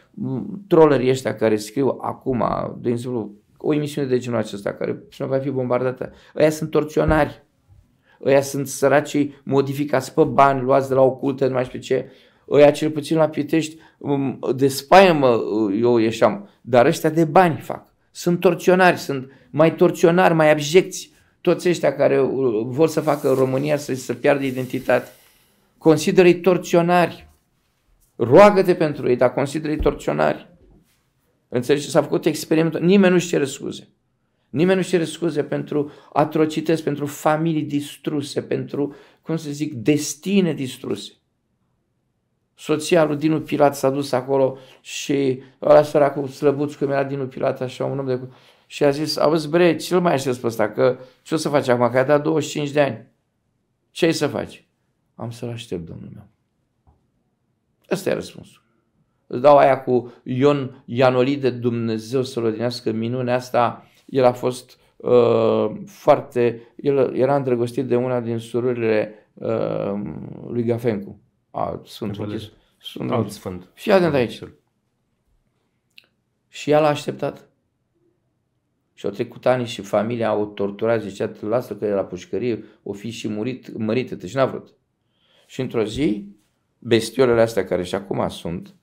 trollerii ăștia care scriu acum, de exemplu, o emisiune de genul acesta care nu va fi bombardată, ăia sunt torționari. Ăia sunt săracii modificați pe bani, luați de la oculte nu mai știu ce. Ăia cel puțin la Pitești, de spaimă eu ieșeam, dar ăștia de bani fac. Sunt torționari, sunt mai torționari, mai abjecți toți ăștia care uh, vor să facă România să, să piardă identitate, consideră-i torționari. Roagă-te pentru ei, dar consideră-i torționari. Înțelegi? S-a făcut experimentul. Nimeni nu-și cere scuze. Nimeni nu-și cere scuze pentru atrocități, pentru familii distruse, pentru, cum să zic, destine distruse. Soția lui Dinu Pilat s-a dus acolo și ăla săracul slăbuț, cum era Dinu Pilat, așa, un om de și a zis, auzi bre, ce-l mai aștept pe ăsta, că ce o să faci acum, că ai dat 25 de ani, ce ai să faci? Am să-l aștept, domnul meu. Ăsta e răspunsul. Îți dau aia cu Ion Ianolide, Dumnezeu să-l odinească minunea asta, el a fost uh, foarte, el era îndrăgostit de una din surorile uh, lui Gafencu, a Sfântul, Sfânt. Alt Sfânt. Și de aici. Și el a așteptat. Și au trecut ani și familia au torturat, zicea, lasă că e la pușcărie, o fi și murit, mărită, deci n-a vrut. Și într-o zi, bestiolele astea care și acum sunt,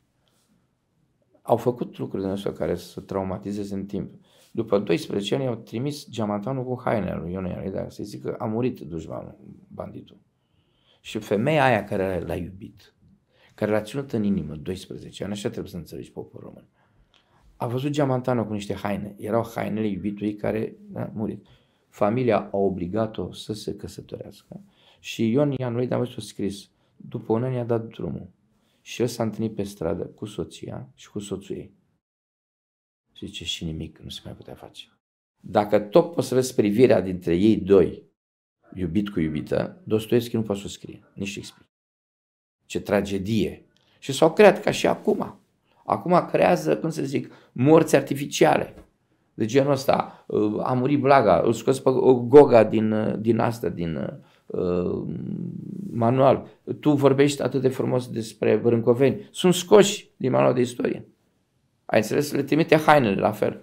au făcut lucruri din astea care să traumatizeze în timp. După 12 ani au trimis geamantanul cu hainele lui Ion dar da, să-i zică a murit dușmanul, banditul. Și femeia aia care l-a iubit, care l-a ținut în inimă 12 ani, așa trebuie să înțelegi poporul român, a văzut geamantanul cu niște haine. Erau hainele iubitului care da, a murit. Familia a obligat-o să se căsătorească și Ion i-a anuit, am văzut scris, după un an i-a dat drumul și el s-a întâlnit pe stradă cu soția și cu soțul ei. Și zice, și nimic nu se mai putea face. Dacă tot poți să vezi privirea dintre ei doi, iubit cu iubită, Dostoevski nu poate să o scrie, nici Shakespeare. Ce tragedie! Și s-au creat ca și acum Acum creează, cum să zic, morți artificiale. De genul ăsta, uh, a murit Blaga, îl scos pe Goga din, uh, din asta, din uh, manual. Tu vorbești atât de frumos despre brâncoveni. Sunt scoși din manual de istorie. Ai înțeles? Le trimite hainele la fel.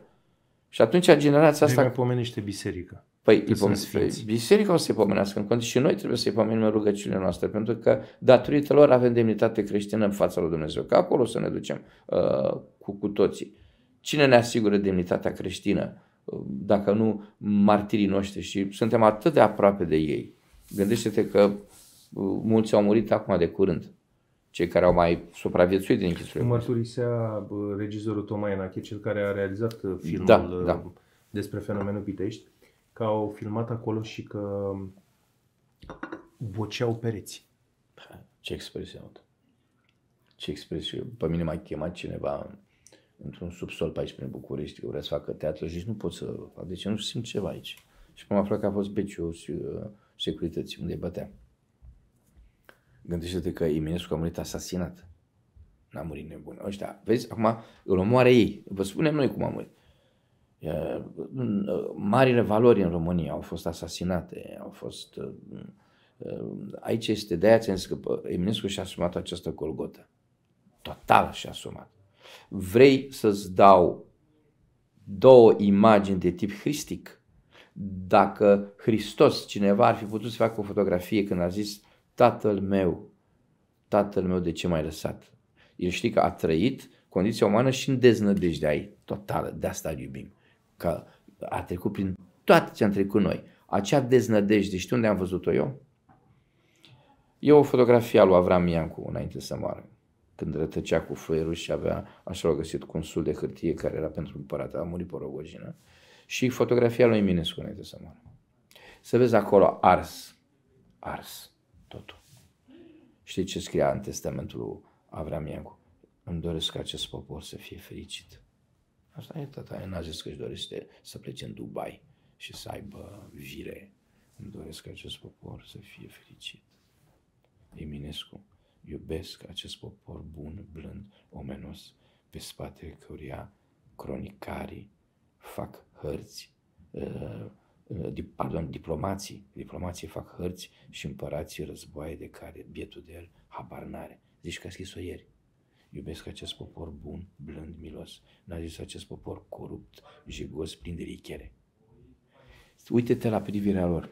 Și atunci generația asta... Mai pomeniște biserica. Păi, îi pom- biserica o să-i pomenească în condiții și noi trebuie să-i pomenim în rugăciunile noastre, pentru că datorită lor avem demnitate creștină în fața lui Dumnezeu, că acolo să ne ducem uh, cu, cu toții. Cine ne asigură demnitatea creștină, uh, dacă nu martirii noștri și suntem atât de aproape de ei? Gândește-te că uh, mulți au murit acum de curând cei care au mai supraviețuit din închisorile. Mărturisea uh, regizorul Toma Enache, cel care a realizat uh, da, filmul da, da. despre fenomenul Pitești, că au filmat acolo și că voceau pereți. Da, ce expresie am Ce expresie. Pe mine m-a chemat cineva într-un subsol pe aici prin București, că vrea să facă teatru și nu pot să fac. Deci nu simt ceva aici. Și m-am aflat că a fost Beciu Securității, unde îi bătea. Gândește-te că Eminescu a murit asasinat. N-a murit nebun. Ăștia, vezi, acum îl omoare ei. Vă spunem noi cum a murit. Marile valori în România au fost asasinate, au fost... Aici este, de aia ți-am zis că Eminescu și-a asumat această colgotă. Total și-a asumat. Vrei să-ți dau două imagini de tip hristic? Dacă Hristos, cineva, ar fi putut să facă o fotografie când a zis Tatăl meu, Tatăl meu, de ce m-ai lăsat? El știi că a trăit condiția umană și în deznădejdea ei totală. De asta îl iubim că a trecut prin toate ce am trecut noi. Acea deznădejde, știi unde am văzut-o eu? E o fotografie a lui Avram Iancu înainte să moară, când rătăcea cu fluierul și avea, așa l-a găsit cu un sul de hârtie care era pentru împărat, a murit pe rogojină, și fotografia lui Eminescu înainte să moară. Să vezi acolo ars, ars totul. Știi ce scria în testamentul lui Avram Iancu? Îmi doresc ca acest popor să fie fericit. Asta e tata, n-a zis că își dorește să plece în Dubai și să aibă vire. Îmi doresc acest popor să fie fericit. Eminescu, iubesc acest popor bun, blând, omenos, pe spatele căruia cronicarii fac hărți, uh, uh, pardon, diplomații, diplomații fac hărți și împărații războaie de care bietul de el habar n-are. Zici că a scris-o ieri. Iubesc acest popor bun, blând, milos. N-a zis acest popor corupt, jigos, plin de richere. Uite-te la privirea lor.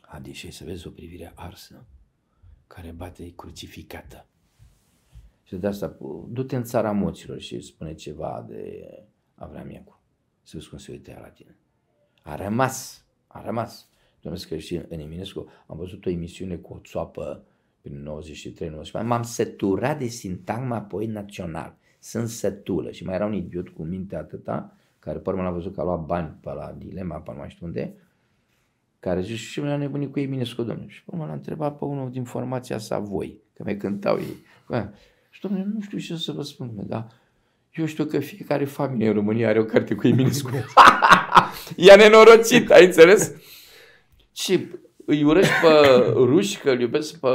Adică să vezi o privire arsă care bate crucificată. Și de asta, du-te în țara moților și spune ceva de Avram Iacu. Să vezi cum se uite la tine. A rămas, a rămas. Domnule că și în Eminescu am văzut o emisiune cu o țoapă prin 93-94, m-am săturat de sintagma apoi național. Sunt sătulă și mai era un idiot cu minte atâta, care pe urmă l-a văzut că a luat bani pe la dilema, pe nu mai știu unde, care zice, și mi-a nebunit cu ei, scot domnule. Și pe urmă l-a întrebat pe unul din formația sa, voi, că mai cântau ei. și domnule, nu știu ce să vă spun, dar eu știu că fiecare familie în România are o carte cu Eminescu. Ea nenorocit, ai înțeles? Și îi urăști pe ruși că îl iubesc pe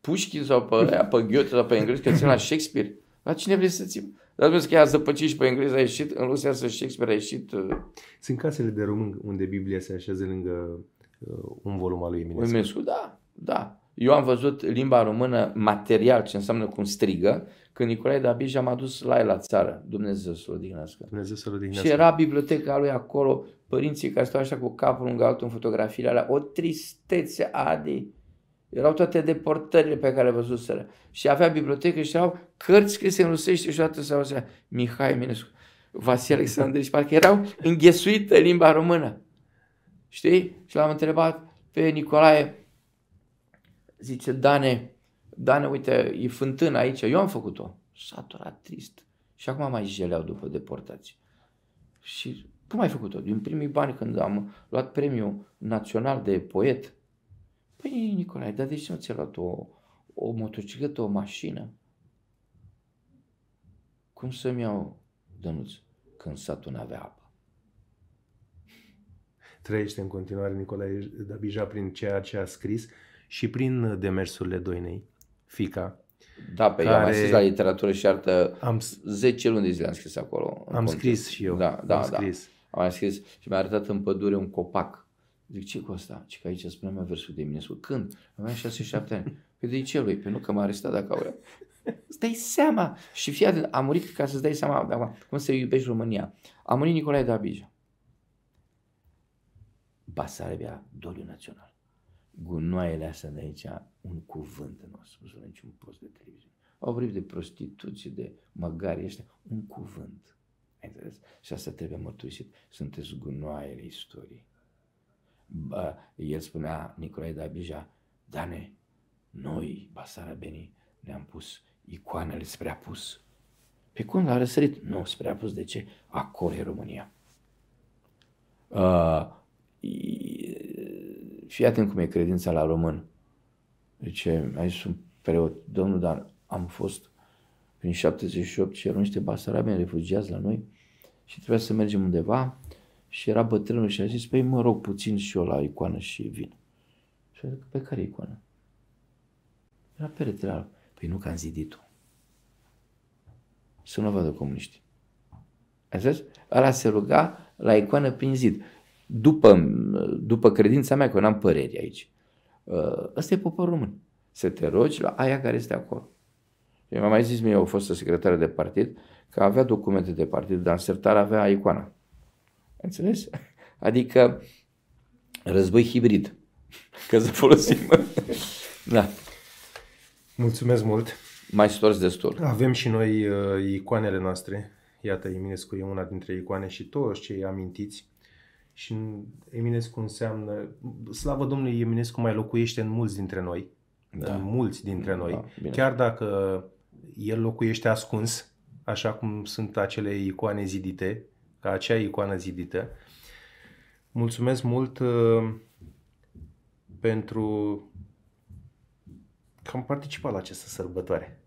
Pușkin sau pe, aia, pe Goethe sau pe englez că țin la Shakespeare. La cine vrei să țin? Dar spus că ea zăpăci și pe engleză a ieșit, în Rusia să Shakespeare a ieșit... Uh, Sunt casele de român unde Biblia se așează lângă uh, un volum al lui Eminescu. Eminescu, da. Eu am văzut limba română material, ce înseamnă cum strigă, când Nicolae Dabija m-a dus la el la țară, Dumnezeu să-l odihnească. Dumnezeu să-l odihnească. Și era biblioteca lui acolo, părinții care stau așa cu capul lângă altul în fotografiile alea, o tristețe, Adi. Erau toate deportările pe care le văzuseră. Și avea bibliotecă și erau cărți scrise în rusește și odată s-au zis, Mihai Minescu, Vasile Alexandru și parcă erau înghesuite limba română. Știi? Și l-am întrebat pe Nicolae, zice, Dane, Dane, uite, e fântână aici, eu am făcut-o. Satura trist. Și acum mai jeleau după deportație Și cum ai făcut-o? Din primii bani când am luat premiul național de poet. Păi, Nicolae, dar de ce nu ți-ai luat o, o motocicletă, o mașină? Cum să-mi iau, Dănuț, când satul n-avea apă? Trăiește în continuare Nicolae Dabija prin ceea ce a scris și prin demersurile Doinei, fica. Da, pe care... am scris la literatură și artă am... 10 luni de zile am scris acolo. Am scris și eu. Da, da, am da. scris. Am scris și mi-a arătat în pădure un copac. Zic, ce cu asta? Ce că aici spunea mea versul de mine. Spune, când? Aveam 6-7 ani. Păi de ce lui? Pe păi nu că m-a arestat dacă au Îți dai seama. Și fii a murit ca să-ți dai seama cum să iubești România. A murit Nicolae Dabija. Basarabia, doliu național gunoaiele astea de aici un cuvânt nu a spus la niciun post de televiziune. Au vorbit de prostituție, de măgari ăștia, un cuvânt. Ai înțeles? Și asta trebuie mărturisit. Sunteți gunoaiele istoriei. Bă, el spunea, Nicolae Dabija, Dane, noi, basarabenii, ne-am pus icoanele spre apus. Pe cum l-a răsărit? Nu, spre apus. De ce? Acolo e România. Uh, și iată cum e credința la român. Zice, aici sunt preot, domnul, dar am fost prin 78 și erau niște basarabeni refugiați la noi și trebuia să mergem undeva și era bătrânul și a zis, păi mă rog puțin și eu la icoană și vin. Și a zis, pe care icoană? Era peretele alb. Păi nu că am zidit-o. Să nu vadă comuniști. zis? Ăla se ruga la icoană prin zid după, după credința mea, că eu n-am păreri aici. Uh, ăsta e poporul român. Să te rogi la aia care este acolo. Eu mi-am mai zis mie, o fostă secretară de partid, că avea documente de partid, dar în sertar avea icoana. Înțeles? Adică război hibrid. Că să folosim. da. Mulțumesc mult. Mai stors destul. Avem și noi uh, icoanele noastre. Iată, Iminescu e una dintre icoane și toți cei amintiți și Eminescu înseamnă, slavă Domnului, Eminescu mai locuiește în mulți dintre noi, da. în mulți dintre mm, noi, da, chiar dacă el locuiește ascuns, așa cum sunt acele icoane zidite, ca acea icoană zidită. Mulțumesc mult uh, pentru că am participat la această sărbătoare.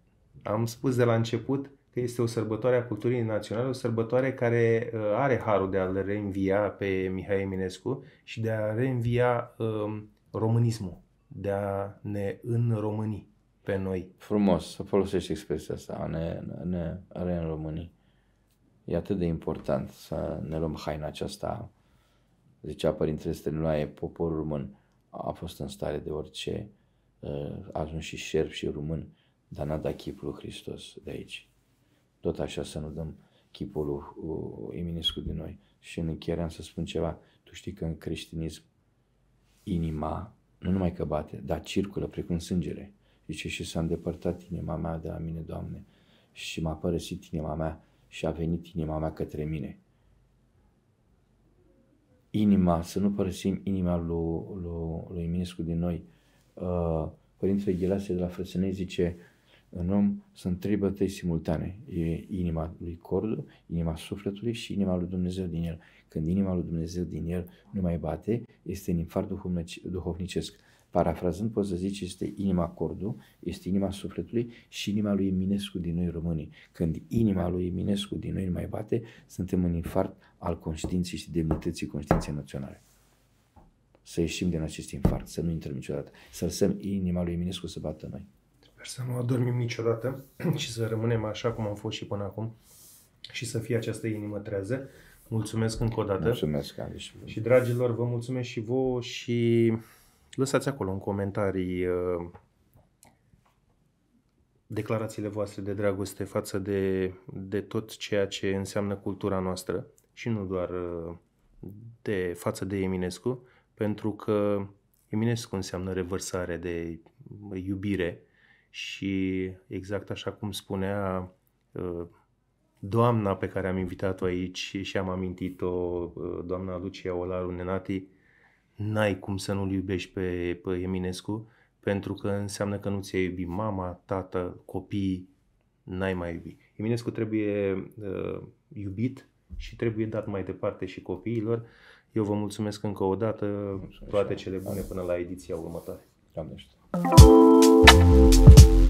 Am spus de la început, că este o sărbătoare a culturii naționale, o sărbătoare care uh, are harul de a-l reînvia pe Mihai Eminescu și de a reînvia um, românismul, de a ne înromâni pe noi. Frumos să folosești expresia asta, a ne, ne reînromâni. E atât de important să ne luăm haina aceasta. Zicea Părintele Steliloae, poporul român a fost în stare de orice, a uh, ajuns și șerp și român, dar n-a dat chipul Hristos de aici tot așa să nu dăm chipul lui uh, Eminescu din noi. Și în încheiere am să spun ceva. Tu știi că în creștinism inima nu numai că bate, dar circulă precum sângele. Zice, și s-a îndepărtat inima mea de la mine, Doamne, și m-a părăsit inima mea și a venit inima mea către mine. Inima, să nu părăsim inima lui, lui, lui Eminescu din noi. Uh, Părintele Ghelase de la Frățenei zice, în om sunt trei bătăi simultane. E inima lui Cordu, inima sufletului și inima lui Dumnezeu din el. Când inima lui Dumnezeu din el nu mai bate, este în infart duhovnicesc. Parafrazând, poți să zici, este inima Cordu, este inima sufletului și inima lui Eminescu din noi românii. Când inima lui Eminescu din noi nu mai bate, suntem în infart al conștiinței și demnității conștiinței naționale să ieșim din acest infart, să nu intrăm niciodată, să lăsăm inima lui Eminescu să bată noi. Sper să nu adormim niciodată și să rămânem așa cum am fost și până acum și să fie această inimă trează. Mulțumesc încă o dată. Mulțumesc, Ali. Și, și dragilor, vă mulțumesc și vouă și lăsați acolo în comentarii uh, declarațiile voastre de dragoste față de, de tot ceea ce înseamnă cultura noastră și nu doar uh, de față de Eminescu, pentru că Eminescu înseamnă revărsare de iubire, și exact așa cum spunea uh, doamna pe care am invitat-o aici și am amintit-o, uh, doamna Lucia Olaru Nenati, n-ai cum să nu-l iubești pe, pe Eminescu, pentru că înseamnă că nu ți-ai iubit mama, tată, copii, n-ai mai iubit. Eminescu trebuie uh, iubit și trebuie dat mai departe și copiilor. Eu vă mulțumesc încă o dată, toate cele bune până la ediția următoare. Doamnește! Thank you.